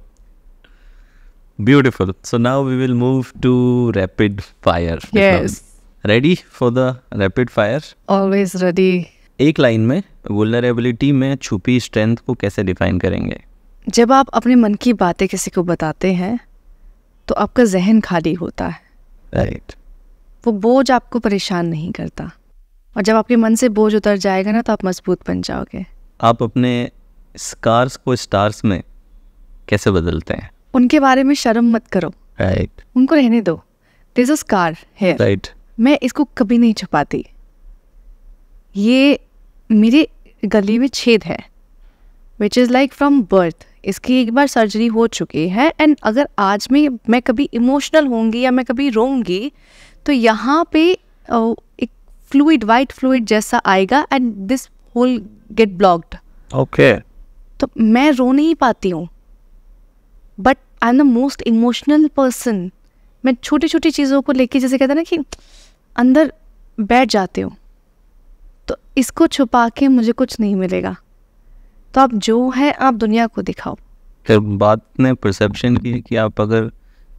Beautiful. So now we will move to rapid fire. Yes. Ready for the rapid fire? Always ready. एक लाइन में वुलरेबिलिटी में छुपी स्ट्रेंथ को कैसे डिफाइन करेंगे जब आप अपने मन की बातें किसी को बताते हैं तो आपका जहन खाली होता है राइट right. वो बोझ आपको परेशान नहीं करता और जब आपके मन से बोझ उतर जाएगा ना तो आप मजबूत बन जाओगे आप अपने स्कार्स को स्टार्स में कैसे बदलते हैं उनके बारे में शर्म मत करो राइट right. उनको रहने दो दिस इज कार है राइट मैं इसको कभी नहीं छुपाती ये मेरे गले में छेद है which is like from birth इसकी एक बार सर्जरी हो चुकी है एंड अगर आज में मैं कभी इमोशनल होंगी या मैं कभी रोऊंगी तो यहाँ पे एक फ्लूड वाइट फ्लूड जैसा आएगा and this hole get blocked okay तो मैं रो नहीं पाती हूँ but I am the most emotional person मैं छोटी छोटी चीज़ों को लेके जैसे कहते हैं ना कि अंदर बैठ जाते हो तो इसको छुपा के मुझे कुछ नहीं मिलेगा तो आप जो है आप दुनिया को दिखाओ फिर बात ने परसेप्शन की कि आप अगर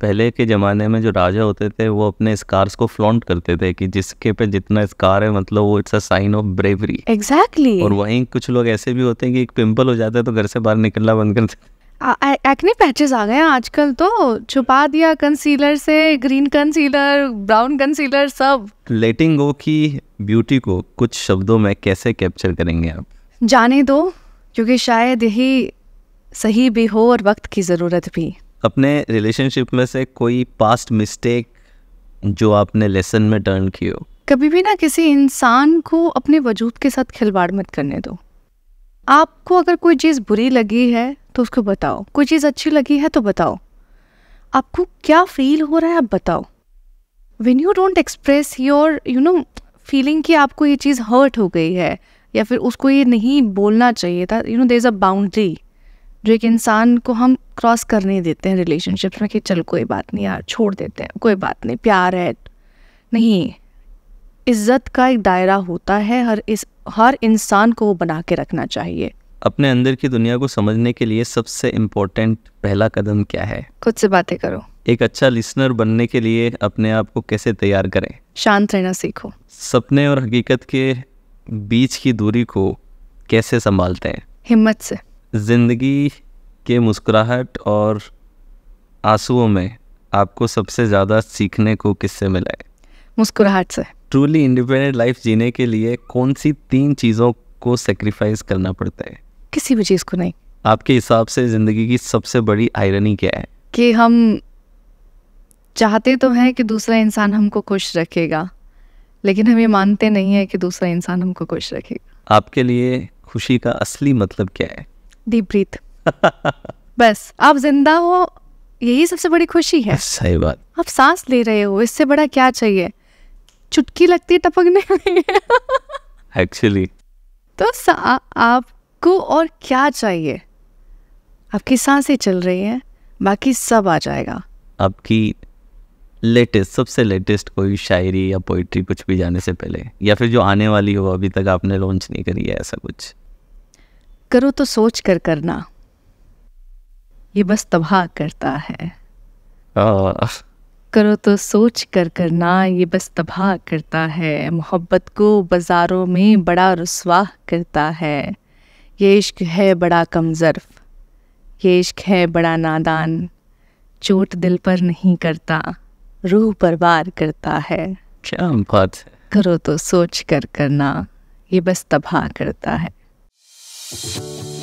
पहले के ज़माने में जो राजा होते थे वो अपने स्कार्स को फ्लॉन्ट करते थे कि जिसके पे जितना स्कार है मतलब वो it's a sign of bravery exactly और वहीं कुछ लोग ऐसे भी होते हैं कि एक पिंपल हो जाता है तो घर से बाहर निकलना बंद कर देते एक्ने पैचेस आ गए हैं आजकल तो छुपा दिया कंसीलर से ग्रीन कंसीलर ब्राउन कंसीलर सब लेटिंग गो की ब्यूटी को कुछ शब्दों में कैसे कैप्चर करेंगे आप जाने दो क्योंकि शायद यही सही भी हो और वक्त की ज़रूरत भी अपने रिलेशनशिप में से कोई पास्ट मिस्टेक जो आपने लेसन में टर्न की हो कभी भी ना किसी इंसान को अपने वजूद के साथ खिलवाड़ मत करने दो आपको अगर कोई चीज़ बुरी लगी है तो उसको बताओ कोई चीज़ अच्छी लगी है तो बताओ आपको क्या फील हो रहा है आप बताओ when you don't express your you know feeling कि आपको ये चीज़ हर्ट हो गई है या फिर उसको ये नहीं बोलना चाहिए था you know they is a boundary जो एक इंसान को हम क्रॉस करने देते हैं रिलेशनशिप्स में कि चल कोई बात नहीं यार छोड़ देते हैं कोई बात नहीं प्यार है नहीं इज्जत का एक दायरा होता है हर इस हर इंसान को वो बना के रखना चाहिए अपने अंदर की दुनिया को समझने के लिए सबसे इम्पोर्टेंट पहला कदम क्या है खुद से बातें करो एक अच्छा लिसनर बनने के लिए अपने आप को कैसे तैयार करें शांत रहना सीखो सपने और हकीकत के बीच की दूरी को कैसे संभालते हैं हिम्मत से जिंदगी के मुस्कुराहट और आंसुओं में आपको सबसे ज़्यादा सीखने को किससे मिला है मुस्कुराहट से ट्रूली इंडिपेंडेंट लाइफ जीने के लिए कौन सी तीन चीज़ों को सेक्रीफाइस करना पड़ता है किसी भी चीज़ को नहीं आपके हिसाब से ज़िंदगी की सबसे बड़ी आयरनी क्या है कि हम चाहते तो हैं कि दूसरा इंसान हमको खुश रखेगा लेकिन हम ये मानते नहीं है कि दूसरा इंसान हमको खुश रखेगा आपके लिए खुशी का असली मतलब क्या है डीप ब्रीथ बस आप जिंदा हो यही सबसे बड़ी खुशी है सही बात आप सांस ले रहे हो इससे बड़ा क्या चाहिए चुटकी लगती है टपकने में एक्चुअली तो आप किसको और क्या चाहिए आपकी सांसें चल रही हैं बाकी सब आ जाएगा आपकी लेटेस्ट सबसे लेटेस्ट कोई शायरी या पोइट्री कुछ भी जाने से पहले या फिर जो आने वाली हो अभी तक आपने लॉन्च नहीं करी है ऐसा कुछ करो तो सोच कर करना ये बस तबाह करता है आ, करो तो सोच कर करना ये बस तबाह करता है मोहब्बत को बाज़ारों में बड़ा रसवा करता है ये इश्क है बड़ा कमज़र्फ ये इश्क है बड़ा नादान चोट दिल पर नहीं करता रूह पर वार करता है क्या बात है करो तो सोच कर करना ये बस तबाह करता है